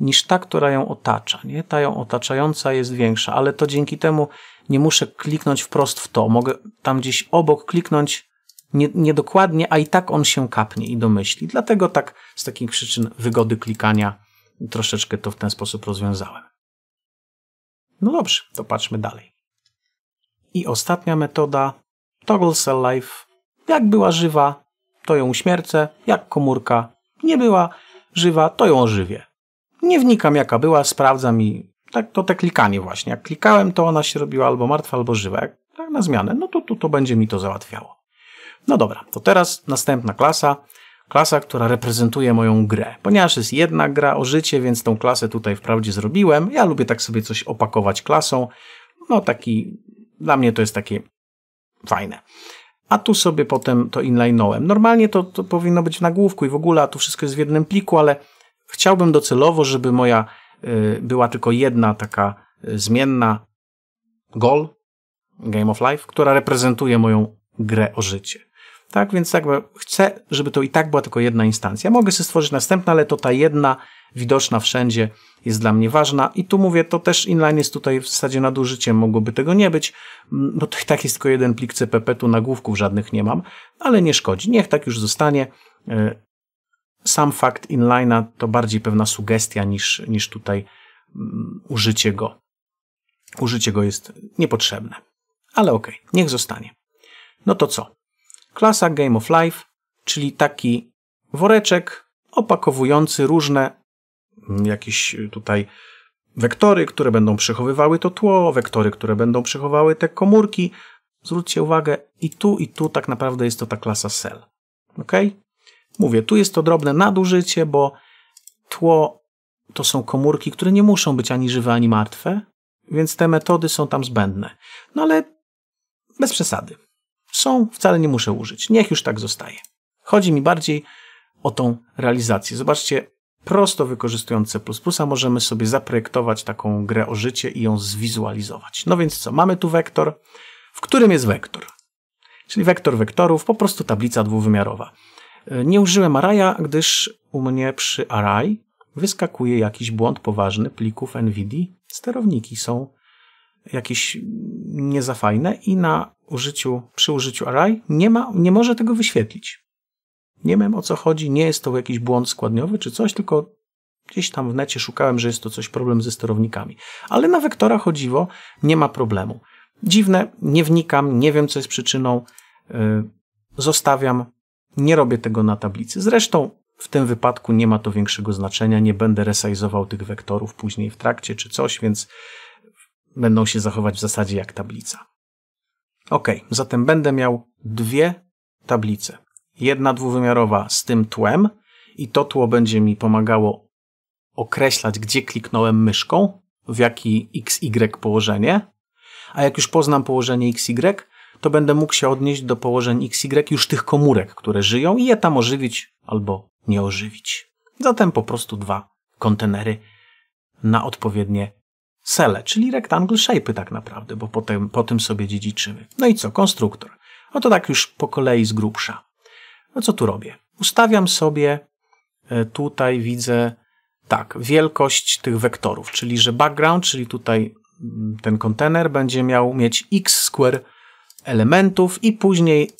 niż ta, która ją otacza. Nie? Ta ją otaczająca jest większa, ale to dzięki temu nie muszę kliknąć wprost w to. Mogę tam gdzieś obok kliknąć nie, niedokładnie, a i tak on się kapnie i domyśli. Dlatego tak z takich przyczyn wygody klikania troszeczkę to w ten sposób rozwiązałem. No dobrze, to patrzmy dalej. I ostatnia metoda, Toggle Cell Life. Jak była żywa, to ją uśmiercę, jak komórka nie była żywa, to ją ożywię. Nie wnikam jaka była, sprawdzam i tak to te klikanie właśnie. Jak klikałem, to ona się robiła albo martwa, albo żywa. Jak tak na zmianę, no to, to, to będzie mi to załatwiało. No dobra, to teraz następna klasa. Klasa, która reprezentuje moją grę. Ponieważ jest jedna gra o życie, więc tą klasę tutaj wprawdzie zrobiłem. Ja lubię tak sobie coś opakować klasą. No taki dla mnie to jest takie fajne. A tu sobie potem to inline'ołem. Normalnie to, to powinno być w nagłówku i w ogóle, a tu wszystko jest w jednym pliku, ale chciałbym docelowo, żeby moja y, była tylko jedna taka y, zmienna goal, Game of Life, która reprezentuje moją grę o życie. Tak więc tak, chcę, żeby to i tak była tylko jedna instancja. Mogę sobie stworzyć następną, ale to ta jedna, widoczna wszędzie, jest dla mnie ważna. I tu mówię, to też inline jest tutaj w zasadzie nadużyciem, mogłoby tego nie być, mm, bo to i tak jest tylko jeden plik CPP, tu nagłówków żadnych nie mam, ale nie szkodzi, niech tak już zostanie. E, sam fakt inline'a to bardziej pewna sugestia niż, niż tutaj mm, użycie go. Użycie go jest niepotrzebne, ale ok, niech zostanie. No to co? Klasa Game of Life, czyli taki woreczek opakowujący różne jakieś y, tutaj wektory, które będą przechowywały to tło, wektory, które będą przechowywały te komórki. Zwróćcie uwagę, i tu, i tu tak naprawdę jest to ta klasa cell. Ok? Mówię, tu jest to drobne nadużycie, bo tło to są komórki, które nie muszą być ani żywe, ani martwe, więc te metody są tam zbędne. No ale bez przesady. Są, wcale nie muszę użyć. Niech już tak zostaje. Chodzi mi bardziej o tą realizację. Zobaczcie, prosto wykorzystując C++ możemy sobie zaprojektować taką grę o życie i ją zwizualizować. No więc co, mamy tu wektor, w którym jest wektor. Czyli wektor wektorów, po prostu tablica dwuwymiarowa. E, nie użyłem arraya, gdyż u mnie przy array wyskakuje jakiś błąd poważny plików NVD. Sterowniki są jakieś niezafajne i na użyciu, przy użyciu array nie, ma, nie może tego wyświetlić. Nie wiem o co chodzi, nie jest to jakiś błąd składniowy czy coś, tylko gdzieś tam w necie szukałem, że jest to coś problem ze sterownikami. Ale na wektorach chodziło, nie ma problemu. Dziwne, nie wnikam, nie wiem co jest przyczyną, y, zostawiam, nie robię tego na tablicy. Zresztą w tym wypadku nie ma to większego znaczenia, nie będę resajzował tych wektorów później w trakcie czy coś, więc będą się zachować w zasadzie jak tablica. Ok, zatem będę miał dwie tablice jedna dwuwymiarowa z tym tłem i to tło będzie mi pomagało określać, gdzie kliknąłem myszką, w jaki XY położenie, a jak już poznam położenie XY, to będę mógł się odnieść do położeń XY już tych komórek, które żyją i je tam ożywić albo nie ożywić. Zatem po prostu dwa kontenery na odpowiednie cele, czyli rectangle shape'y tak naprawdę, bo potem, po tym sobie dziedziczymy. No i co? Konstruktor. No to tak już po kolei z grubsza. No co tu robię? Ustawiam sobie, e, tutaj widzę, tak, wielkość tych wektorów, czyli że background, czyli tutaj mm, ten kontener będzie miał mieć x square elementów i później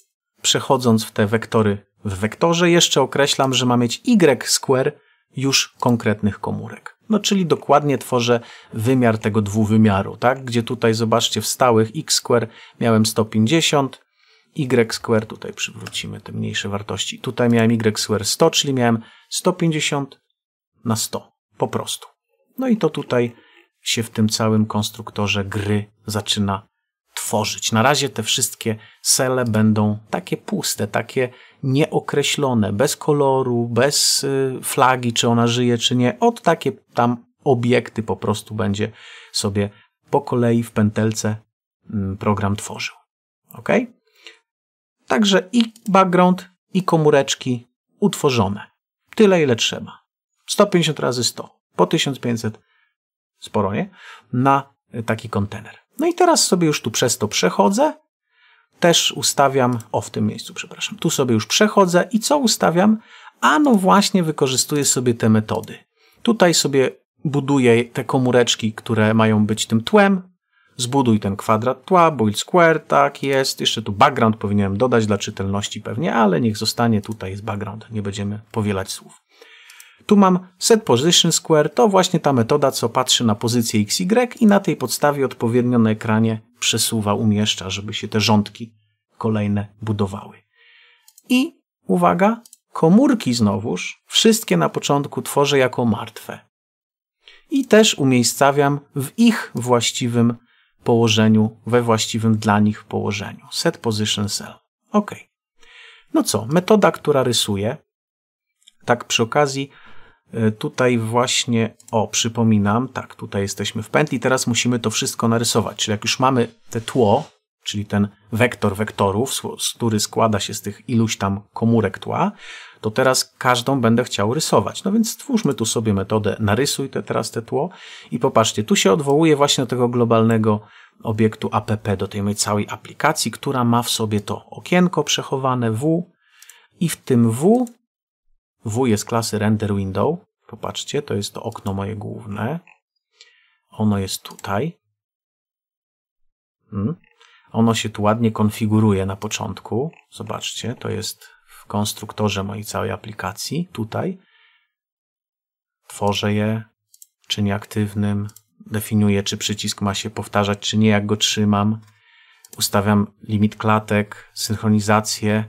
przechodząc w te wektory w wektorze jeszcze określam, że ma mieć y square już konkretnych komórek. No czyli dokładnie tworzę wymiar tego dwuwymiaru, tak? Gdzie tutaj zobaczcie w stałych x square miałem 150, y square, tutaj przywrócimy te mniejsze wartości. Tutaj miałem y square 100, czyli miałem 150 na 100, po prostu. No i to tutaj się w tym całym konstruktorze gry zaczyna tworzyć. Na razie te wszystkie cele będą takie puste, takie nieokreślone, bez koloru, bez y, flagi, czy ona żyje, czy nie. Od takie tam obiekty po prostu będzie sobie po kolei w pętelce mm, program tworzył. ok? Także i background, i komóreczki utworzone. Tyle, ile trzeba. 150 razy 100. Po 1500, sporo, nie? Na e, taki kontener. No i teraz sobie już tu przez to przechodzę. Też ustawiam, o w tym miejscu, przepraszam, tu sobie już przechodzę i co ustawiam? A no właśnie wykorzystuję sobie te metody. Tutaj sobie buduję te komóreczki, które mają być tym tłem, zbuduj ten kwadrat tła, build square, tak jest, jeszcze tu background powinienem dodać dla czytelności pewnie, ale niech zostanie, tutaj jest background, nie będziemy powielać słów. Tu mam set position square, to właśnie ta metoda, co patrzy na pozycję y i na tej podstawie odpowiednio na ekranie przesuwa, umieszcza, żeby się te rządki kolejne budowały. I uwaga, komórki znowuż, wszystkie na początku tworzę jako martwe. I też umiejscawiam w ich właściwym położeniu, we właściwym dla nich położeniu. Set position cell. OK. No co, metoda, która rysuje. Tak przy okazji, e, tutaj właśnie, o, przypominam, tak, tutaj jesteśmy w pętli, teraz musimy to wszystko narysować. Czyli jak już mamy te tło, czyli ten wektor wektorów, który składa się z tych iluś tam komórek tła, to teraz każdą będę chciał rysować. No więc stwórzmy tu sobie metodę narysuj te, teraz te tło i popatrzcie, tu się odwołuje właśnie do tego globalnego obiektu app, do tej mojej całej aplikacji, która ma w sobie to okienko przechowane w i w tym w, w jest klasy render window, popatrzcie, to jest to okno moje główne, ono jest tutaj. Hmm. Ono się tu ładnie konfiguruje na początku. Zobaczcie, to jest w konstruktorze mojej całej aplikacji, tutaj. Tworzę je, czynię aktywnym, definiuję, czy przycisk ma się powtarzać, czy nie, jak go trzymam. Ustawiam limit klatek, synchronizację.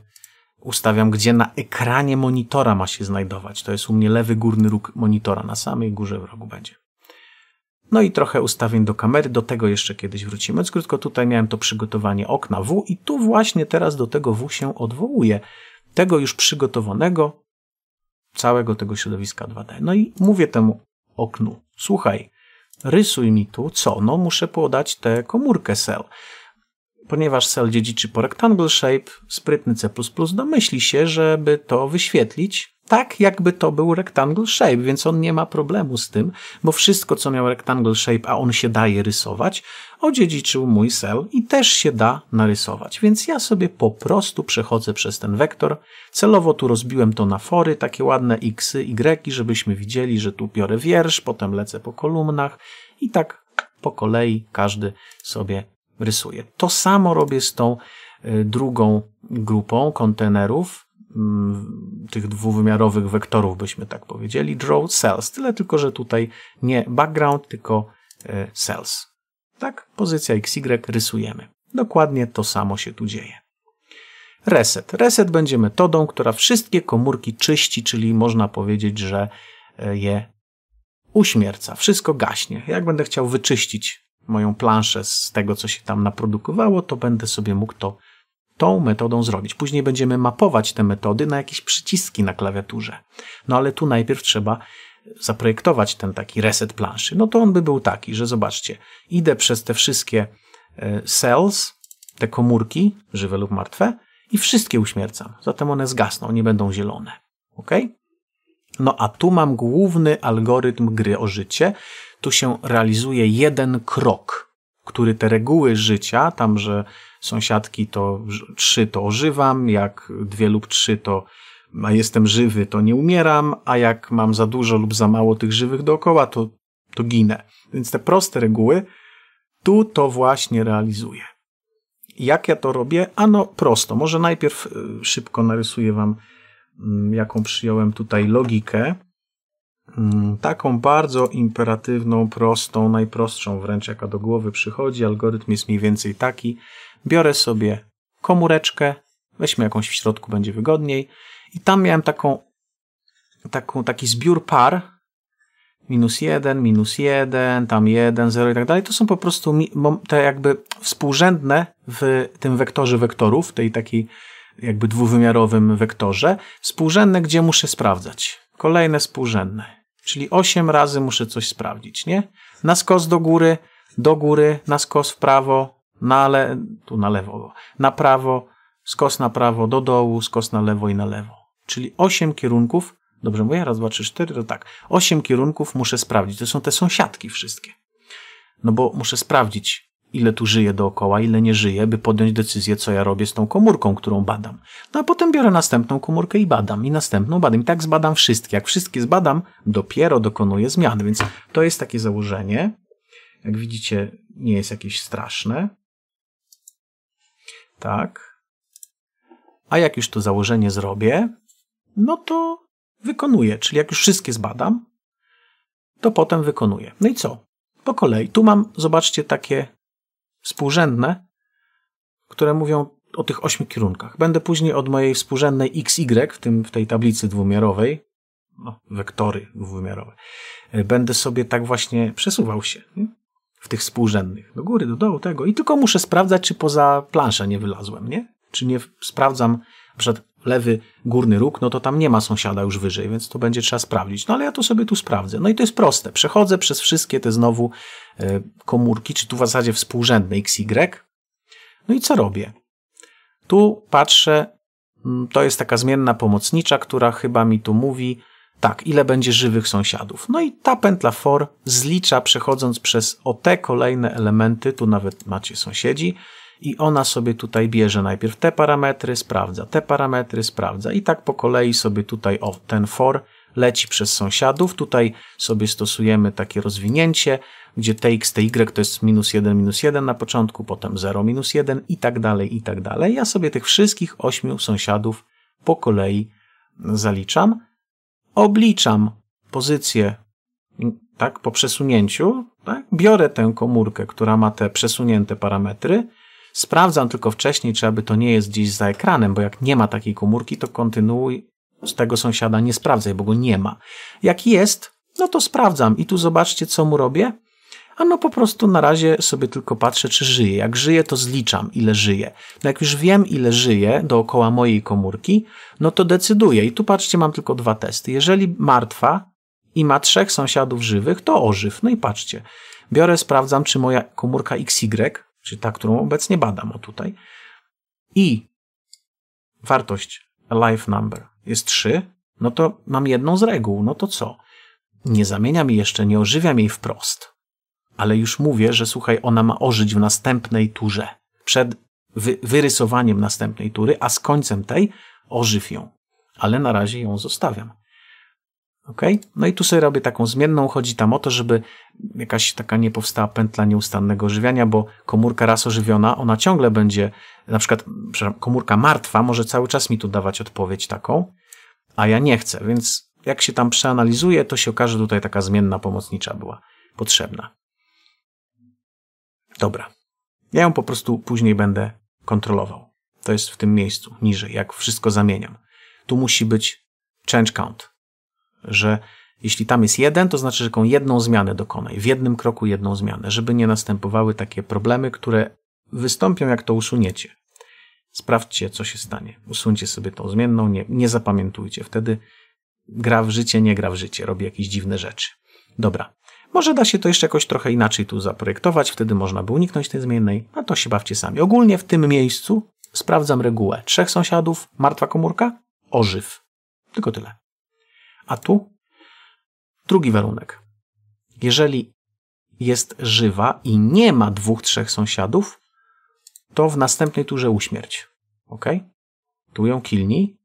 Ustawiam, gdzie na ekranie monitora ma się znajdować. To jest u mnie lewy górny róg monitora, na samej górze w rogu będzie no i trochę ustawień do kamery, do tego jeszcze kiedyś wrócimy. Więc krótko tutaj miałem to przygotowanie okna W i tu właśnie teraz do tego W się odwołuję. Tego już przygotowanego, całego tego środowiska 2D. No i mówię temu oknu, słuchaj, rysuj mi tu co? No muszę podać tę komórkę cell. Ponieważ cell dziedziczy po rectangle shape, sprytny C++ domyśli się, żeby to wyświetlić, tak, jakby to był rectangle shape, więc on nie ma problemu z tym, bo wszystko, co miał rectangle shape, a on się daje rysować, odziedziczył mój cel i też się da narysować. Więc ja sobie po prostu przechodzę przez ten wektor. Celowo tu rozbiłem to na fory, takie ładne xy, y, żebyśmy widzieli, że tu biorę wiersz, potem lecę po kolumnach i tak po kolei każdy sobie rysuje. To samo robię z tą y, drugą grupą kontenerów, Mm, tych dwuwymiarowych wektorów, byśmy tak powiedzieli. Draw cells. Tyle tylko, że tutaj nie background, tylko e, cells. Tak, pozycja XY rysujemy. Dokładnie to samo się tu dzieje. Reset. Reset będzie metodą, która wszystkie komórki czyści, czyli można powiedzieć, że e, je uśmierca. Wszystko gaśnie. Jak będę chciał wyczyścić moją planszę z tego, co się tam naprodukowało, to będę sobie mógł to tą metodą zrobić. Później będziemy mapować te metody na jakieś przyciski na klawiaturze. No ale tu najpierw trzeba zaprojektować ten taki reset planszy. No to on by był taki, że zobaczcie, idę przez te wszystkie e, cells, te komórki, żywe lub martwe, i wszystkie uśmiercam. Zatem one zgasną, nie będą zielone. Ok? No a tu mam główny algorytm gry o życie. Tu się realizuje jeden krok, który te reguły życia, tam, że sąsiadki, to trzy to ożywam, jak dwie lub trzy to jestem żywy, to nie umieram, a jak mam za dużo lub za mało tych żywych dookoła, to, to ginę. Więc te proste reguły tu to właśnie realizuję. Jak ja to robię? Ano prosto. Może najpierw e, szybko narysuję wam, mm, jaką przyjąłem tutaj logikę. Mm, taką bardzo imperatywną, prostą, najprostszą wręcz, jaka do głowy przychodzi. Algorytm jest mniej więcej taki, biorę sobie komóreczkę, weźmy jakąś w środku, będzie wygodniej. I tam miałem taką, taką taki zbiór par, minus jeden, minus jeden, tam jeden, zero i tak dalej. To są po prostu te jakby współrzędne w tym wektorze wektorów, tej takiej jakby dwuwymiarowym wektorze, współrzędne, gdzie muszę sprawdzać. Kolejne współrzędne. Czyli 8 razy muszę coś sprawdzić, nie? Na skos do góry, do góry, na skos w prawo, na le, tu na lewo, na prawo, skos na prawo, do dołu, skos na lewo i na lewo. Czyli osiem kierunków, dobrze mówię, raz, dwa, trzy, cztery, to tak, Osiem kierunków muszę sprawdzić. To są te sąsiadki wszystkie. No bo muszę sprawdzić, ile tu żyje dookoła, ile nie żyje, by podjąć decyzję, co ja robię z tą komórką, którą badam. No a potem biorę następną komórkę i badam, i następną badam. I tak zbadam wszystkie. Jak wszystkie zbadam, dopiero dokonuję zmian. Więc to jest takie założenie. Jak widzicie, nie jest jakieś straszne. Tak. A jak już to założenie zrobię, no to wykonuję. Czyli jak już wszystkie zbadam, to potem wykonuję. No i co? Po kolei. Tu mam, zobaczcie, takie współrzędne, które mówią o tych ośmiu kierunkach. Będę później od mojej współrzędnej XY w, tym, w tej tablicy dwumiarowej, no, wektory dwuwymiarowe, będę sobie tak właśnie przesuwał się. Nie? w tych współrzędnych. Do góry, do dołu, tego. I tylko muszę sprawdzać, czy poza planszę nie wylazłem, nie? Czy nie sprawdzam, na przykład lewy górny róg, no to tam nie ma sąsiada już wyżej, więc to będzie trzeba sprawdzić. No ale ja to sobie tu sprawdzę. No i to jest proste. Przechodzę przez wszystkie te znowu e, komórki, czy tu w zasadzie współrzędne x y. No i co robię? Tu patrzę, mm, to jest taka zmienna pomocnicza, która chyba mi tu mówi, tak, ile będzie żywych sąsiadów. No i ta pętla for zlicza, przechodząc przez o te kolejne elementy, tu nawet macie sąsiedzi, i ona sobie tutaj bierze najpierw te parametry, sprawdza, te parametry, sprawdza i tak po kolei sobie tutaj o ten for leci przez sąsiadów. Tutaj sobie stosujemy takie rozwinięcie, gdzie tx, ty to jest minus 1, minus 1 na początku, potem 0, minus 1 i tak dalej, i tak dalej. Ja sobie tych wszystkich ośmiu sąsiadów po kolei zaliczam obliczam pozycję tak, po przesunięciu, tak, biorę tę komórkę, która ma te przesunięte parametry, sprawdzam tylko wcześniej, czy aby to nie jest gdzieś za ekranem, bo jak nie ma takiej komórki, to kontynuuj z tego sąsiada nie sprawdzaj, bo go nie ma. Jak jest, no to sprawdzam i tu zobaczcie, co mu robię a no po prostu na razie sobie tylko patrzę, czy żyje. Jak żyje, to zliczam, ile żyje. No jak już wiem, ile żyje dookoła mojej komórki, no to decyduję. I tu patrzcie, mam tylko dwa testy. Jeżeli martwa i ma trzech sąsiadów żywych, to ożyw. No i patrzcie. Biorę, sprawdzam, czy moja komórka XY, czy ta, którą obecnie badam, o tutaj, i wartość life number jest 3, no to mam jedną z reguł. No to co? Nie zamieniam jej jeszcze, nie ożywiam jej wprost ale już mówię, że słuchaj, ona ma ożyć w następnej turze. Przed wy wyrysowaniem następnej tury, a z końcem tej ożyw ją. Ale na razie ją zostawiam. Ok? No i tu sobie robię taką zmienną. Chodzi tam o to, żeby jakaś taka nie powstała pętla nieustannego ożywiania, bo komórka raz ożywiona, ona ciągle będzie, na przykład komórka martwa może cały czas mi tu dawać odpowiedź taką, a ja nie chcę, więc jak się tam przeanalizuje, to się okaże, że tutaj taka zmienna pomocnicza była potrzebna. Dobra. Ja ją po prostu później będę kontrolował. To jest w tym miejscu, niżej, jak wszystko zamieniam. Tu musi być change count, że jeśli tam jest jeden, to znaczy, że taką jedną zmianę dokonaj, w jednym kroku jedną zmianę, żeby nie następowały takie problemy, które wystąpią, jak to usuniecie. Sprawdźcie, co się stanie. Usuńcie sobie tą zmienną, nie, nie zapamiętujcie. Wtedy gra w życie, nie gra w życie, robi jakieś dziwne rzeczy. Dobra, może da się to jeszcze jakoś trochę inaczej tu zaprojektować, wtedy można by uniknąć tej zmiennej, a to się bawcie sami. Ogólnie w tym miejscu sprawdzam regułę. Trzech sąsiadów, martwa komórka, ożyw. Tylko tyle. A tu drugi warunek. Jeżeli jest żywa i nie ma dwóch, trzech sąsiadów, to w następnej turze uśmierć. Ok? Tu ją kilni.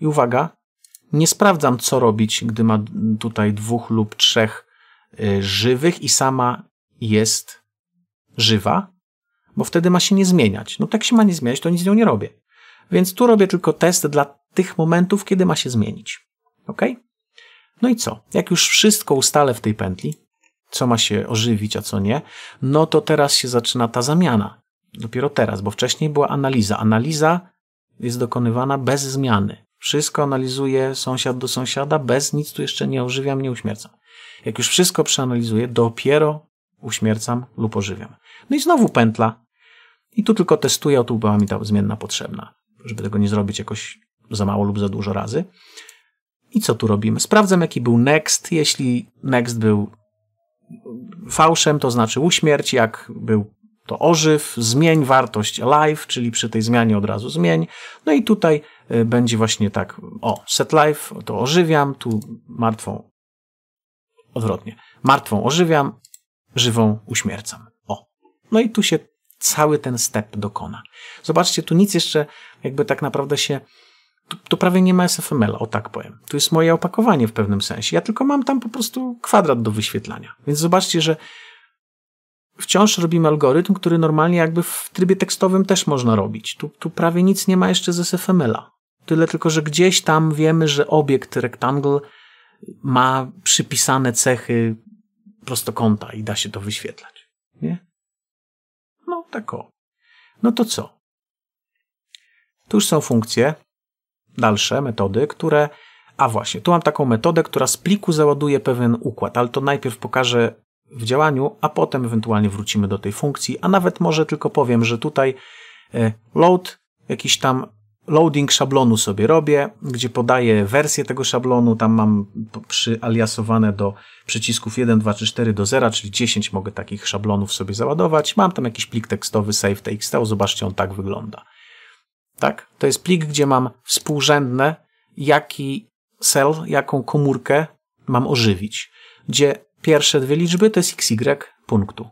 I uwaga, nie sprawdzam, co robić, gdy ma tutaj dwóch lub trzech Y, żywych i sama jest żywa, bo wtedy ma się nie zmieniać. No tak się ma nie zmieniać, to nic z nią nie robię. Więc tu robię tylko test dla tych momentów, kiedy ma się zmienić. Ok? No i co? Jak już wszystko ustalę w tej pętli, co ma się ożywić, a co nie, no to teraz się zaczyna ta zamiana. Dopiero teraz, bo wcześniej była analiza. Analiza jest dokonywana bez zmiany. Wszystko analizuję sąsiad do sąsiada, bez nic tu jeszcze nie ożywiam, nie uśmiercam. Jak już wszystko przeanalizuję, dopiero uśmiercam lub ożywiam. No i znowu pętla. I tu tylko testuję, o tu była mi ta zmienna potrzebna, żeby tego nie zrobić jakoś za mało lub za dużo razy. I co tu robimy? Sprawdzam, jaki był next. Jeśli next był fałszem, to znaczy uśmierć. Jak był to ożyw, zmień wartość live, czyli przy tej zmianie od razu zmień. No i tutaj Y, będzie właśnie tak, o, set life, to ożywiam, tu martwą, odwrotnie, martwą ożywiam, żywą uśmiercam. O. No i tu się cały ten step dokona. Zobaczcie, tu nic jeszcze jakby tak naprawdę się tu, tu prawie nie ma SFML, o tak powiem. Tu jest moje opakowanie w pewnym sensie. Ja tylko mam tam po prostu kwadrat do wyświetlania. Więc zobaczcie, że wciąż robimy algorytm, który normalnie jakby w trybie tekstowym też można robić. Tu, tu prawie nic nie ma jeszcze z SFML-a. Tyle tylko, że gdzieś tam wiemy, że obiekt rectangle ma przypisane cechy prostokąta i da się to wyświetlać. Nie? No tak o. No to co? Tuż są funkcje, dalsze metody, które. A właśnie, tu mam taką metodę, która z pliku załaduje pewien układ, ale to najpierw pokażę w działaniu, a potem ewentualnie wrócimy do tej funkcji, a nawet może tylko powiem, że tutaj e, load jakiś tam loading szablonu sobie robię, gdzie podaję wersję tego szablonu, tam mam przyaliasowane do przycisków 1, 2 3, 4 do 0, czyli 10 mogę takich szablonów sobie załadować. Mam tam jakiś plik tekstowy save.txt, zobaczcie on tak wygląda. Tak? To jest plik, gdzie mam współrzędne, jaki cell, jaką komórkę mam ożywić, gdzie pierwsze dwie liczby to jest xy punktu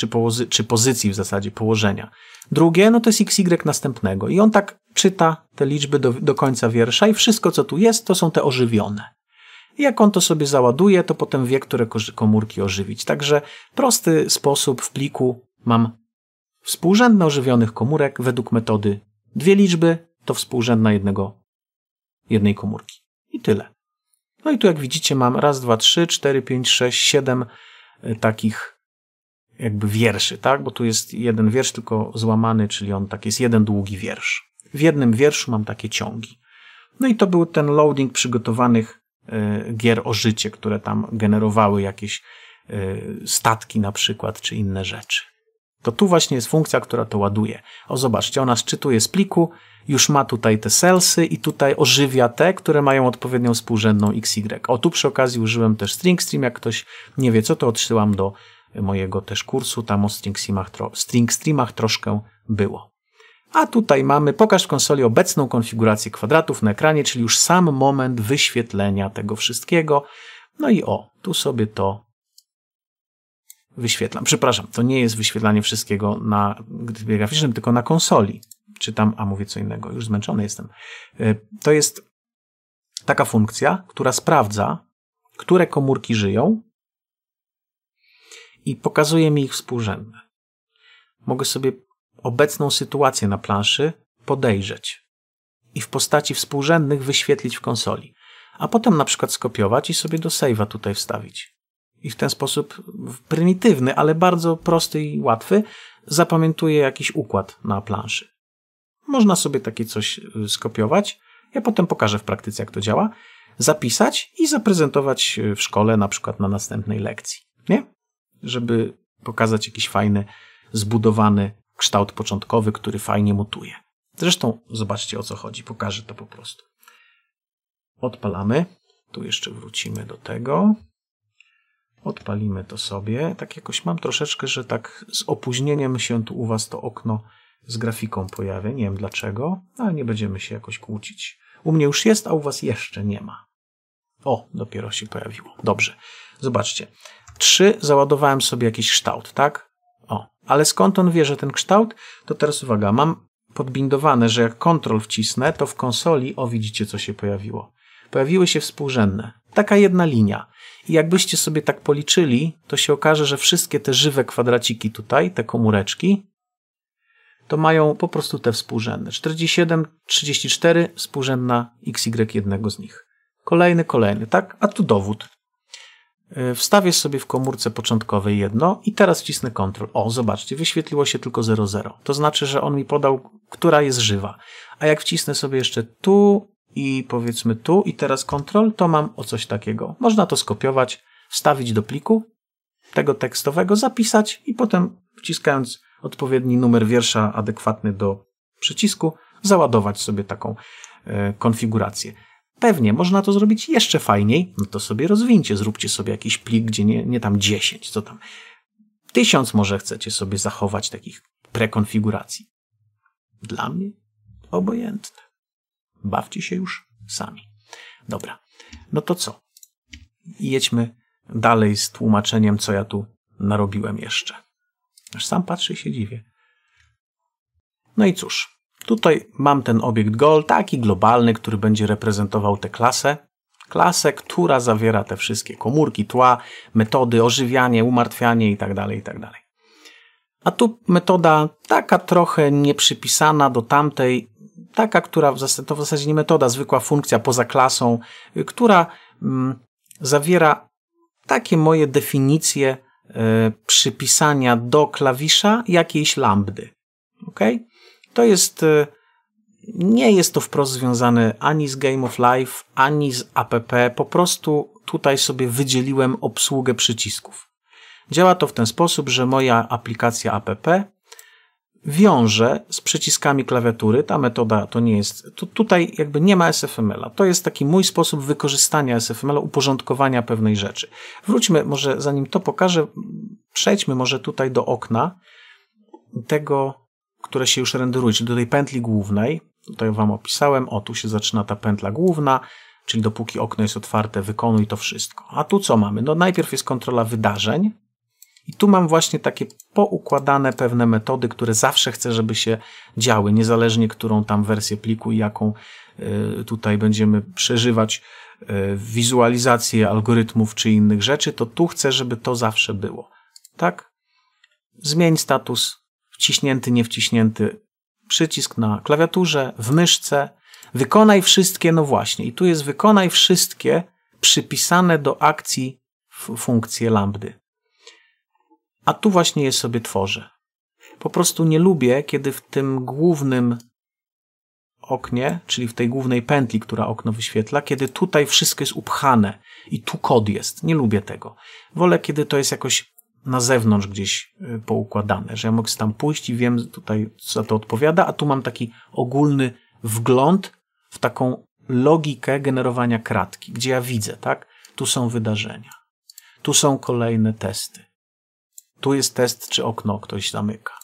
czy, pozy czy pozycji w zasadzie, położenia. Drugie, no to jest XY następnego i on tak czyta te liczby do, do końca wiersza i wszystko, co tu jest, to są te ożywione. I jak on to sobie załaduje, to potem wie, które komórki ożywić. Także prosty sposób w pliku mam współrzędne ożywionych komórek według metody dwie liczby to współrzędna jednego, jednej komórki. I tyle. No i tu jak widzicie mam raz, dwa, trzy, cztery, pięć, sześć, siedem e, takich jakby wierszy, tak? Bo tu jest jeden wiersz tylko złamany, czyli on tak jest jeden długi wiersz. W jednym wierszu mam takie ciągi. No i to był ten loading przygotowanych e, gier o życie, które tam generowały jakieś e, statki na przykład, czy inne rzeczy. To tu właśnie jest funkcja, która to ładuje. O, zobaczcie, ona szczytuje z pliku, już ma tutaj te cellsy i tutaj ożywia te, które mają odpowiednią współrzędną XY. O, tu przy okazji użyłem też string stream, jak ktoś nie wie co, to odsyłam do mojego też kursu, tam o string streamach, string streamach troszkę było. A tutaj mamy, pokaż w konsoli obecną konfigurację kwadratów na ekranie, czyli już sam moment wyświetlenia tego wszystkiego. No i o, tu sobie to wyświetlam. Przepraszam, to nie jest wyświetlanie wszystkiego na gryfie graficznym, tylko na konsoli. Czytam, a mówię co innego, już zmęczony jestem. E, to jest taka funkcja, która sprawdza, które komórki żyją i pokazuje mi ich współrzędne. Mogę sobie obecną sytuację na planszy podejrzeć i w postaci współrzędnych wyświetlić w konsoli, a potem na przykład skopiować i sobie do save'a tutaj wstawić. I w ten sposób prymitywny, ale bardzo prosty i łatwy zapamiętuję jakiś układ na planszy. Można sobie takie coś y, skopiować. Ja potem pokażę w praktyce, jak to działa. Zapisać i zaprezentować y, w szkole, na przykład na następnej lekcji. Nie? żeby pokazać jakiś fajny, zbudowany kształt początkowy, który fajnie mutuje. Zresztą zobaczcie o co chodzi, pokażę to po prostu. Odpalamy. Tu jeszcze wrócimy do tego. Odpalimy to sobie. Tak jakoś mam troszeczkę, że tak z opóźnieniem się tu u Was to okno z grafiką pojawia. Nie wiem dlaczego, ale nie będziemy się jakoś kłócić. U mnie już jest, a u Was jeszcze nie ma. O, dopiero się pojawiło. Dobrze. Zobaczcie. 3 załadowałem sobie jakiś kształt, tak? O, ale skąd on wie, że ten kształt? To teraz uwaga, mam podbindowane, że jak Ctrl wcisnę, to w konsoli, o widzicie co się pojawiło. Pojawiły się współrzędne. Taka jedna linia. I jakbyście sobie tak policzyli, to się okaże, że wszystkie te żywe kwadraciki tutaj, te komóreczki, to mają po prostu te współrzędne. 47, 34, współrzędna xy jednego z nich. Kolejny, kolejny, tak? A tu dowód. Y, wstawię sobie w komórce początkowej jedno i teraz wcisnę Ctrl. O, zobaczcie, wyświetliło się tylko 00. To znaczy, że on mi podał, która jest żywa. A jak wcisnę sobie jeszcze tu i powiedzmy tu i teraz Ctrl, to mam o coś takiego. Można to skopiować, wstawić do pliku tego tekstowego, zapisać i potem wciskając odpowiedni numer wiersza adekwatny do przycisku, załadować sobie taką y, konfigurację. Pewnie, można to zrobić jeszcze fajniej, no to sobie rozwincie, zróbcie sobie jakiś plik, gdzie nie, nie tam 10, co tam. Tysiąc może chcecie sobie zachować takich prekonfiguracji. Dla mnie obojętne. Bawcie się już sami. Dobra, no to co? Jedźmy dalej z tłumaczeniem, co ja tu narobiłem jeszcze. Aż sam patrzę i się dziwię. No i cóż, Tutaj mam ten obiekt goal, taki globalny, który będzie reprezentował tę klasę. Klasę, która zawiera te wszystkie komórki, tła, metody, ożywianie, umartwianie itd. Tak itd. Tak A tu metoda taka trochę nieprzypisana do tamtej, taka, która w zasadzie, to w zasadzie nie metoda, zwykła funkcja poza klasą, y, która mm, zawiera takie moje definicje y, przypisania do klawisza jakiejś lambdy. Okay? To jest. E, nie jest to wprost związane ani z Game of Life, ani z APP. Po prostu tutaj sobie wydzieliłem obsługę przycisków. Działa to w ten sposób, że moja aplikacja APP wiąże z przyciskami klawiatury. Ta metoda to nie jest. tutaj jakby nie ma SFML-a. To jest taki mój sposób wykorzystania SFML-a, uporządkowania pewnej rzeczy. Wróćmy, może zanim to pokażę, przejdźmy może tutaj do okna tego które się już renderuje, czyli do tej pętli głównej. Tutaj Wam opisałem, o tu się zaczyna ta pętla główna, czyli dopóki okno jest otwarte, wykonuj to wszystko. A tu co mamy? No najpierw jest kontrola wydarzeń i tu mam właśnie takie poukładane pewne metody, które zawsze chcę, żeby się działy, niezależnie którą tam wersję pliku i jaką y, tutaj będziemy przeżywać y, wizualizację algorytmów czy innych rzeczy, to tu chcę, żeby to zawsze było. Tak? Zmień status wciśnięty, niewciśnięty przycisk na klawiaturze, w myszce. Wykonaj wszystkie, no właśnie. I tu jest wykonaj wszystkie przypisane do akcji funkcje lambdy. A tu właśnie je sobie tworzę. Po prostu nie lubię, kiedy w tym głównym oknie, czyli w tej głównej pętli, która okno wyświetla, kiedy tutaj wszystko jest upchane i tu kod jest. Nie lubię tego. Wolę, kiedy to jest jakoś na zewnątrz gdzieś y, poukładane, że ja mogę tam pójść i wiem tutaj, co to odpowiada, a tu mam taki ogólny wgląd w taką logikę generowania kratki, gdzie ja widzę, tak? Tu są wydarzenia, tu są kolejne testy, tu jest test, czy okno ktoś zamyka.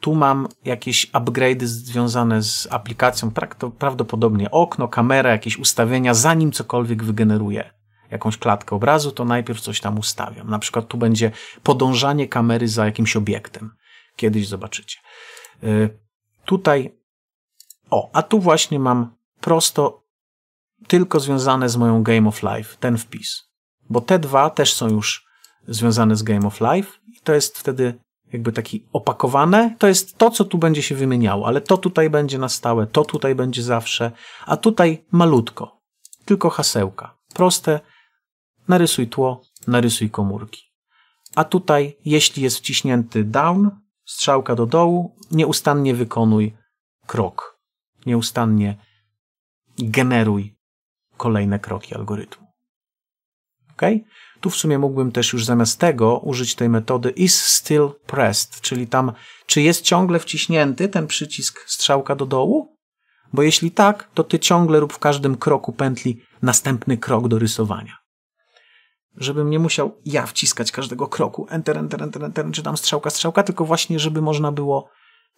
Tu mam jakieś upgrade'y związane z aplikacją, tak? prawdopodobnie okno, kamera, jakieś ustawienia, zanim cokolwiek wygeneruje jakąś klatkę obrazu, to najpierw coś tam ustawiam. Na przykład tu będzie podążanie kamery za jakimś obiektem. Kiedyś zobaczycie. Y, tutaj, o, a tu właśnie mam prosto tylko związane z moją Game of Life, ten wpis. Bo te dwa też są już związane z Game of Life i to jest wtedy jakby taki opakowane, to jest to, co tu będzie się wymieniało, ale to tutaj będzie na stałe, to tutaj będzie zawsze, a tutaj malutko, tylko hasełka. Proste, narysuj tło, narysuj komórki. A tutaj, jeśli jest wciśnięty down, strzałka do dołu, nieustannie wykonuj krok. Nieustannie generuj kolejne kroki algorytmu. Ok? Tu w sumie mógłbym też już zamiast tego użyć tej metody is still pressed, czyli tam, czy jest ciągle wciśnięty ten przycisk strzałka do dołu? Bo jeśli tak, to ty ciągle lub w każdym kroku pętli następny krok do rysowania żebym nie musiał ja wciskać każdego kroku, enter, enter, enter, enter, czy tam strzałka, strzałka, tylko właśnie, żeby można było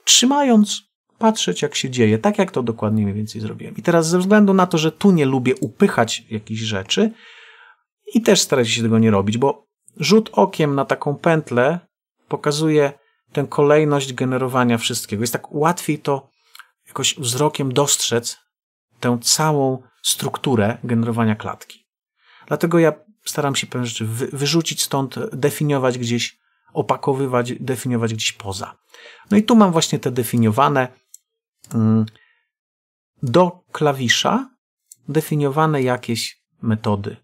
trzymając, patrzeć jak się dzieje, tak jak to dokładnie mniej więcej zrobiłem. I teraz ze względu na to, że tu nie lubię upychać jakichś rzeczy i też starać się tego nie robić, bo rzut okiem na taką pętlę pokazuje tę kolejność generowania wszystkiego. Jest tak łatwiej to jakoś wzrokiem dostrzec tę całą strukturę generowania klatki. Dlatego ja staram się pewne rzeczy wy, wyrzucić stąd, definiować gdzieś, opakowywać, definiować gdzieś poza. No i tu mam właśnie te definiowane mm, do klawisza definiowane jakieś metody,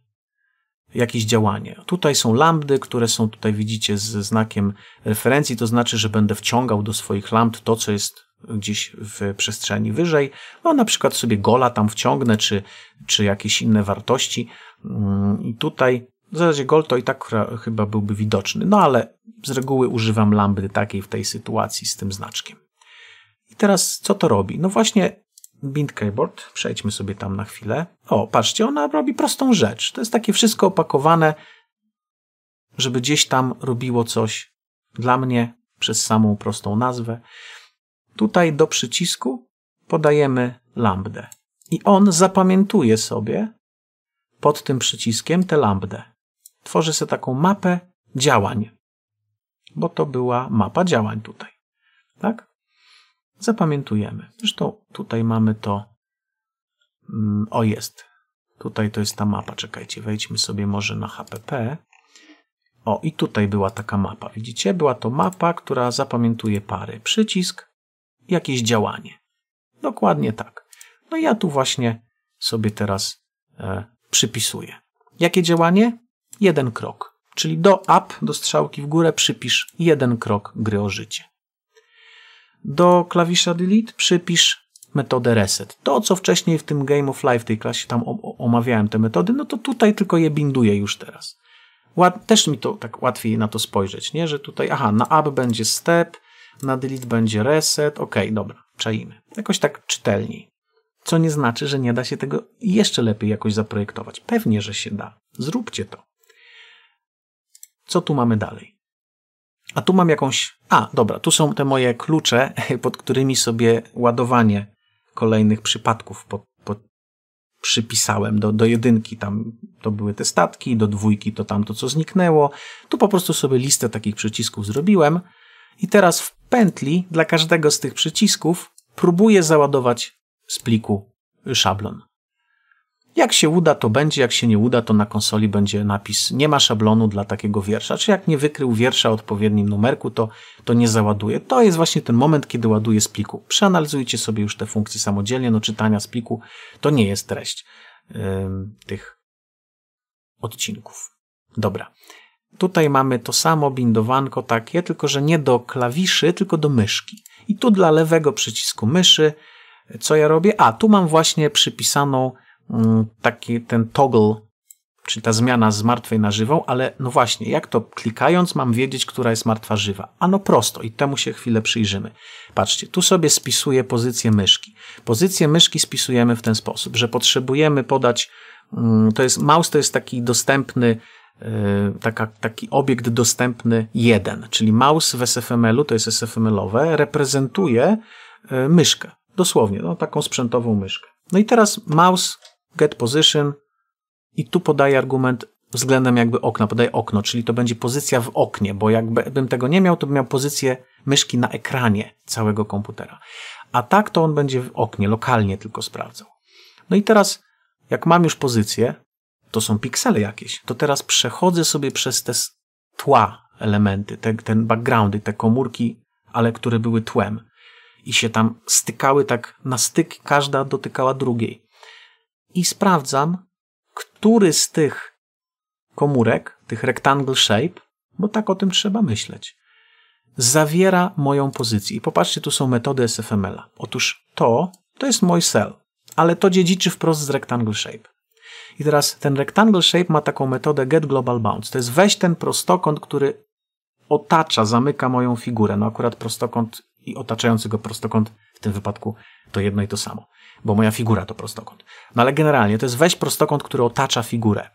jakieś działanie. Tutaj są lambdy, które są tutaj widzicie ze znakiem referencji, to znaczy, że będę wciągał do swoich lambd to, co jest gdzieś w przestrzeni wyżej. No na przykład sobie gola tam wciągnę, czy, czy jakieś inne wartości. Mm, I tutaj w zasadzie gol to i tak chyba byłby widoczny, no ale z reguły używam lambdy takiej w tej sytuacji z tym znaczkiem. I teraz co to robi? No właśnie Bind Keyboard, przejdźmy sobie tam na chwilę. O, patrzcie, ona robi prostą rzecz. To jest takie wszystko opakowane, żeby gdzieś tam robiło coś dla mnie przez samą prostą nazwę. Tutaj do przycisku podajemy lambdę. I on zapamiętuje sobie pod tym przyciskiem tę lambdę. Tworzę sobie taką mapę działań, bo to była mapa działań tutaj. Tak? Zapamiętujemy. Zresztą tutaj mamy to. Mm, o, jest. Tutaj to jest ta mapa. Czekajcie, wejdźmy sobie może na HPP. O, i tutaj była taka mapa. Widzicie? Była to mapa, która zapamiętuje pary. Przycisk, jakieś działanie. Dokładnie tak. No ja tu właśnie sobie teraz e, przypisuje. Jakie działanie? Jeden krok. Czyli do up, do strzałki w górę przypisz jeden krok gry o życie. Do klawisza delete przypisz metodę reset. To, co wcześniej w tym Game of Life, tej klasie, tam omawiałem te metody, no to tutaj tylko je binduję już teraz. też mi to tak łatwiej na to spojrzeć, nie? Że tutaj, aha, na up będzie step, na delete będzie reset, ok, dobra, czaimy. Jakoś tak czytelniej. Co nie znaczy, że nie da się tego jeszcze lepiej jakoś zaprojektować. Pewnie, że się da. Zróbcie to. Co tu mamy dalej? A tu mam jakąś. A, dobra, tu są te moje klucze, pod którymi sobie ładowanie kolejnych przypadków pod, przypisałem. Do, do jedynki tam to były te statki, do dwójki to tamto, co zniknęło. Tu po prostu sobie listę takich przycisków zrobiłem. I teraz w pętli dla każdego z tych przycisków próbuję załadować z pliku szablon. Jak się uda, to będzie, jak się nie uda, to na konsoli będzie napis nie ma szablonu dla takiego wiersza, czy jak nie wykrył wiersza odpowiednim numerku, to, to nie załaduje. To jest właśnie ten moment, kiedy ładuje z pliku. Przeanalizujcie sobie już te funkcje samodzielnie, no czytania z pliku to nie jest treść yy, tych odcinków. Dobra. Tutaj mamy to samo bindowanko takie, tylko że nie do klawiszy, tylko do myszki. I tu dla lewego przycisku myszy co ja robię? A, tu mam właśnie przypisaną mm, taki ten toggle, czy ta zmiana z martwej na żywą, ale no właśnie, jak to klikając mam wiedzieć, która jest martwa żywa? Ano prosto i temu się chwilę przyjrzymy. Patrzcie, tu sobie spisuję pozycję myszki. Pozycję myszki spisujemy w ten sposób, że potrzebujemy podać, mm, to jest, mouse to jest taki dostępny, y, taka, taki obiekt dostępny jeden, czyli mouse w SFML-u, to jest SFML-owe, reprezentuje y, myszkę. Dosłownie, no, taką sprzętową myszkę. No i teraz mouse, get position i tu podaję argument względem jakby okna, podaję okno, czyli to będzie pozycja w oknie, bo jakbym tego nie miał, to bym miał pozycję myszki na ekranie całego komputera. A tak to on będzie w oknie, lokalnie tylko sprawdzał. No i teraz, jak mam już pozycję, to są piksele jakieś, to teraz przechodzę sobie przez te tła elementy, te, ten backgroundy, te komórki, ale które były tłem i się tam stykały tak na styk, każda dotykała drugiej. I sprawdzam, który z tych komórek, tych rectangle shape, bo tak o tym trzeba myśleć, zawiera moją pozycję. I popatrzcie, tu są metody SFML-a. Otóż to, to jest mój cell, ale to dziedziczy wprost z rectangle shape. I teraz ten rectangle shape ma taką metodę get global bounds. To jest weź ten prostokąt, który otacza, zamyka moją figurę. No akurat prostokąt i otaczający go prostokąt, w tym wypadku to jedno i to samo, bo moja figura to prostokąt. No ale generalnie to jest weź prostokąt, który otacza figurę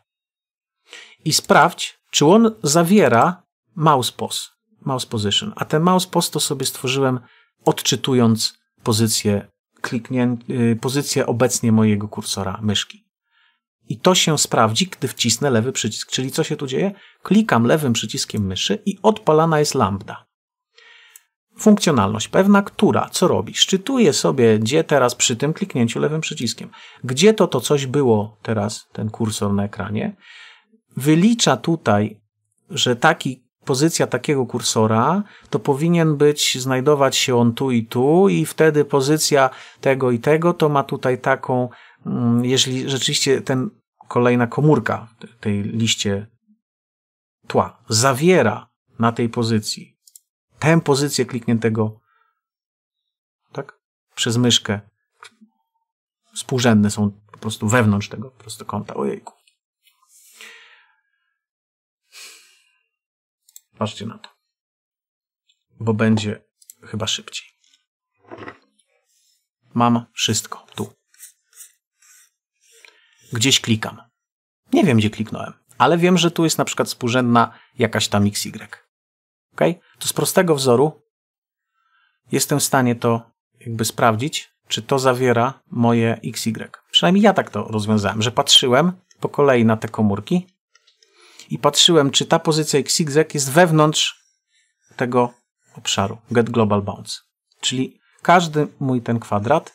i sprawdź, czy on zawiera mouse pos, mouse position. A ten mouse pos to sobie stworzyłem odczytując pozycję, kliknię, y, pozycję obecnie mojego kursora myszki. I to się sprawdzi, gdy wcisnę lewy przycisk. Czyli co się tu dzieje? Klikam lewym przyciskiem myszy i odpalana jest lambda funkcjonalność pewna, która co robi? Szczytuje sobie, gdzie teraz przy tym kliknięciu lewym przyciskiem, gdzie to to coś było teraz, ten kursor na ekranie, wylicza tutaj, że taki pozycja takiego kursora, to powinien być, znajdować się on tu i tu i wtedy pozycja tego i tego to ma tutaj taką, mm, jeżeli rzeczywiście ten kolejna komórka tej liście tła zawiera na tej pozycji tę pozycję klikniętego tak, przez myszkę. Współrzędne są po prostu wewnątrz tego prostokąta. Ojejku. Patrzcie na to. Bo będzie chyba szybciej. Mam wszystko tu. Gdzieś klikam. Nie wiem, gdzie kliknąłem, ale wiem, że tu jest na przykład współrzędna jakaś tam XY to z prostego wzoru jestem w stanie to jakby sprawdzić, czy to zawiera moje XY. Przynajmniej ja tak to rozwiązałem, że patrzyłem po kolei na te komórki i patrzyłem, czy ta pozycja XY jest wewnątrz tego obszaru get global bounce. Czyli każdy mój ten kwadrat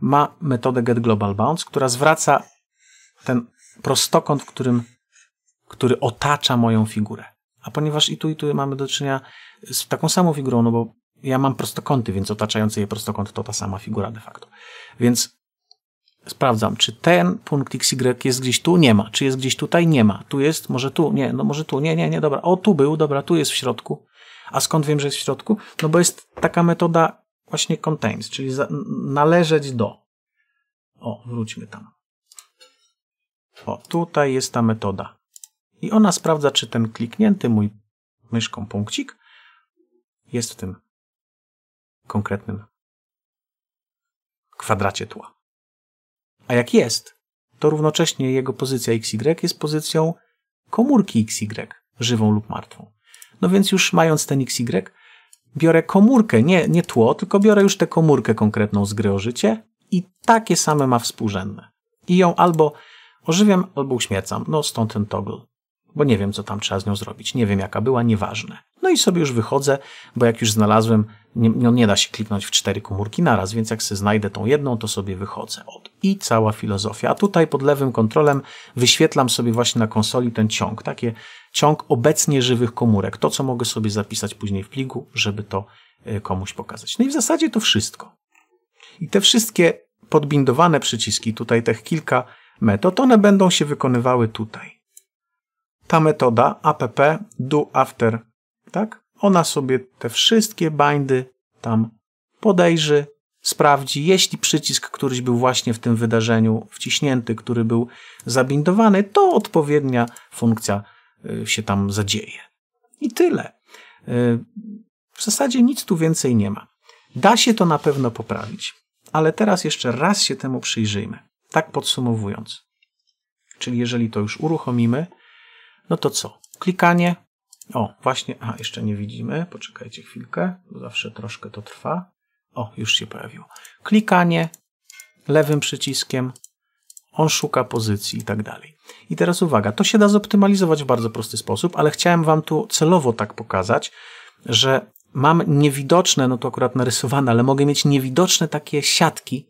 ma metodę get global bounce, która zwraca ten prostokąt, w którym, który otacza moją figurę. A ponieważ i tu, i tu mamy do czynienia z taką samą figurą, no bo ja mam prostokąty, więc otaczający je prostokąt to ta sama figura de facto. Więc sprawdzam, czy ten punkt XY jest gdzieś tu, nie ma. Czy jest gdzieś tutaj, nie ma. Tu jest, może tu, nie, no może tu, nie, nie, nie, dobra. O, tu był, dobra, tu jest w środku. A skąd wiem, że jest w środku? No bo jest taka metoda właśnie contains, czyli należeć do. O, wróćmy tam. O, tutaj jest ta metoda i ona sprawdza, czy ten kliknięty mój myszką punkcik jest w tym konkretnym kwadracie tła. A jak jest, to równocześnie jego pozycja XY jest pozycją komórki XY, żywą lub martwą. No więc już mając ten XY, biorę komórkę, nie, nie tło, tylko biorę już tę komórkę konkretną z gry o życie i takie same ma współrzędne. I ją albo ożywiam, albo uśmiercam. No stąd ten toggle bo nie wiem, co tam trzeba z nią zrobić. Nie wiem, jaka była, nieważne. No i sobie już wychodzę, bo jak już znalazłem, nie, no nie da się kliknąć w cztery komórki naraz, więc jak sobie znajdę tą jedną, to sobie wychodzę. Od. I cała filozofia. A tutaj pod lewym kontrolem wyświetlam sobie właśnie na konsoli ten ciąg. Takie ciąg obecnie żywych komórek. To, co mogę sobie zapisać później w pliku, żeby to e, komuś pokazać. No i w zasadzie to wszystko. I te wszystkie podbindowane przyciski, tutaj tych kilka metod, one będą się wykonywały tutaj ta metoda app do after, tak? Ona sobie te wszystkie bindy tam podejrzy, sprawdzi, jeśli przycisk któryś był właśnie w tym wydarzeniu wciśnięty, który był zabindowany, to odpowiednia funkcja y, się tam zadzieje. I tyle. Y, w zasadzie nic tu więcej nie ma. Da się to na pewno poprawić, ale teraz jeszcze raz się temu przyjrzyjmy. Tak podsumowując. Czyli jeżeli to już uruchomimy, no to co? Klikanie. O, właśnie, a jeszcze nie widzimy, poczekajcie chwilkę, bo zawsze troszkę to trwa. O, już się pojawiło. Klikanie lewym przyciskiem, on szuka pozycji i tak dalej. I teraz uwaga, to się da zoptymalizować w bardzo prosty sposób, ale chciałem Wam tu celowo tak pokazać, że mam niewidoczne, no to akurat narysowane, ale mogę mieć niewidoczne takie siatki,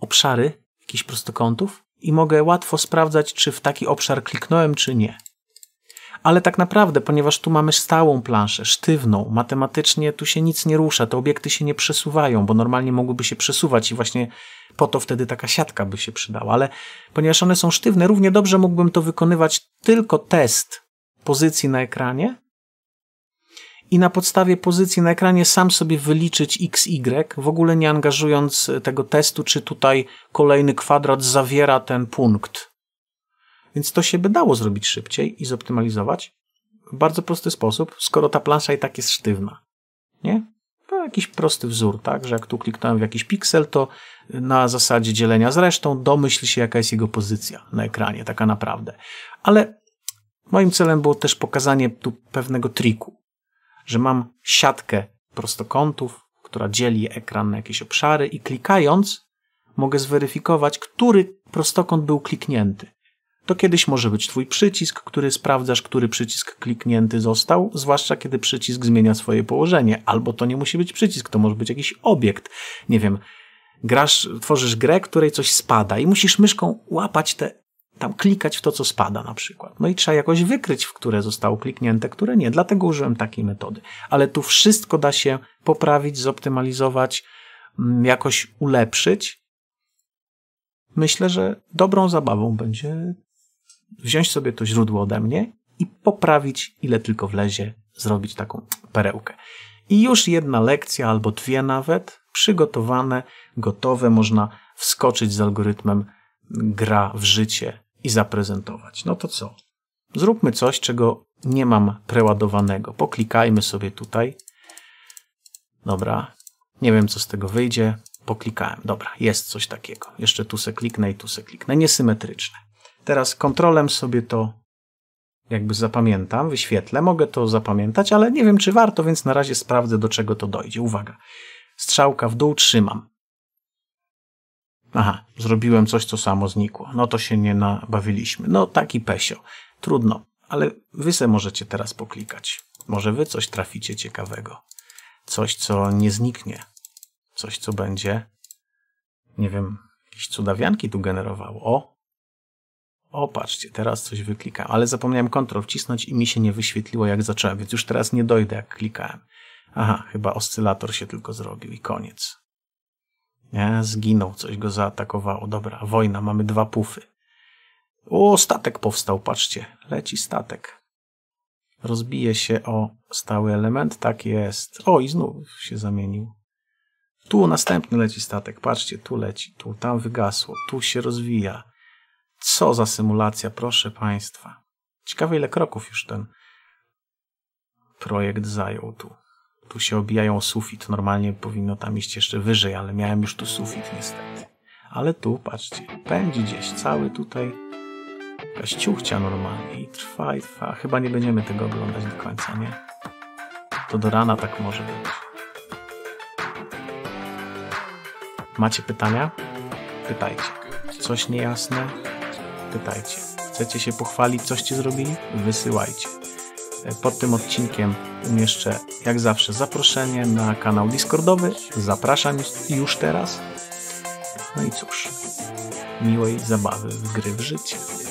obszary jakichś prostokątów, i mogę łatwo sprawdzać, czy w taki obszar kliknąłem, czy nie. Ale tak naprawdę, ponieważ tu mamy stałą planszę, sztywną, matematycznie tu się nic nie rusza, te obiekty się nie przesuwają, bo normalnie mogłyby się przesuwać i właśnie po to wtedy taka siatka by się przydała, ale ponieważ one są sztywne, równie dobrze mógłbym to wykonywać tylko test pozycji na ekranie, i na podstawie pozycji na ekranie sam sobie wyliczyć XY, w ogóle nie angażując tego testu, czy tutaj kolejny kwadrat zawiera ten punkt. Więc to się by dało zrobić szybciej i zoptymalizować w bardzo prosty sposób, skoro ta plansza i tak jest sztywna. Nie? To jakiś prosty wzór, tak? Że jak tu kliknąłem w jakiś piksel, to na zasadzie dzielenia z resztą domyśl się, jaka jest jego pozycja na ekranie, taka naprawdę. Ale moim celem było też pokazanie tu pewnego triku że mam siatkę prostokątów, która dzieli ekran na jakieś obszary i klikając mogę zweryfikować, który prostokąt był kliknięty. To kiedyś może być Twój przycisk, który sprawdzasz, który przycisk kliknięty został, zwłaszcza kiedy przycisk zmienia swoje położenie. Albo to nie musi być przycisk, to może być jakiś obiekt. Nie wiem, grasz, tworzysz grę, której coś spada i musisz myszką łapać te tam klikać w to, co spada na przykład. No i trzeba jakoś wykryć, w które zostało kliknięte, które nie. Dlatego użyłem takiej metody. Ale tu wszystko da się poprawić, zoptymalizować, mm, jakoś ulepszyć. Myślę, że dobrą zabawą będzie wziąć sobie to źródło ode mnie i poprawić, ile tylko wlezie, zrobić taką perełkę. I już jedna lekcja, albo dwie nawet, przygotowane, gotowe, można wskoczyć z algorytmem gra w życie i zaprezentować. No to co? Zróbmy coś, czego nie mam preładowanego. Poklikajmy sobie tutaj. Dobra. Nie wiem, co z tego wyjdzie. Poklikałem. Dobra, jest coś takiego. Jeszcze tu se kliknę i tu se kliknę. Niesymetryczne. Teraz kontrolem sobie to jakby zapamiętam, wyświetlę. Mogę to zapamiętać, ale nie wiem, czy warto, więc na razie sprawdzę, do czego to dojdzie. Uwaga. Strzałka w dół trzymam. Aha, zrobiłem coś, co samo znikło. No to się nie nabawiliśmy. No taki pesio. Trudno, ale wy se możecie teraz poklikać. Może wy coś traficie ciekawego. Coś, co nie zniknie. Coś, co będzie, nie wiem, jakieś cudawianki tu generowało. O, o, patrzcie, teraz coś wyklikam, ale zapomniałem kontrol wcisnąć i mi się nie wyświetliło jak zacząłem, więc już teraz nie dojdę jak klikałem. Aha, chyba oscylator się tylko zrobił i koniec. Nie? Zginął, coś go zaatakowało. Dobra, wojna, mamy dwa pufy. O, statek powstał, patrzcie. Leci statek. Rozbije się o stały element, tak jest. O, i znów się zamienił. Tu następny leci statek, patrzcie, tu leci, tu, tam wygasło, tu się rozwija. Co za symulacja, proszę Państwa. Ciekawe ile kroków już ten projekt zajął tu tu się obijają o sufit. Normalnie powinno tam iść jeszcze wyżej, ale miałem już tu sufit niestety. Ale tu, patrzcie, pędzi gdzieś cały tutaj jakaś ciuchcia normalnie i trwa i trwa. Chyba nie będziemy tego oglądać do końca, nie? To do rana tak może być. Macie pytania? Pytajcie. Coś niejasne? Pytajcie. Chcecie się pochwalić, coście zrobili? Wysyłajcie. E, pod tym odcinkiem umieszczę jak zawsze zaproszenie na kanał Discordowy. Zapraszam już teraz. No i cóż, miłej zabawy w gry w życie.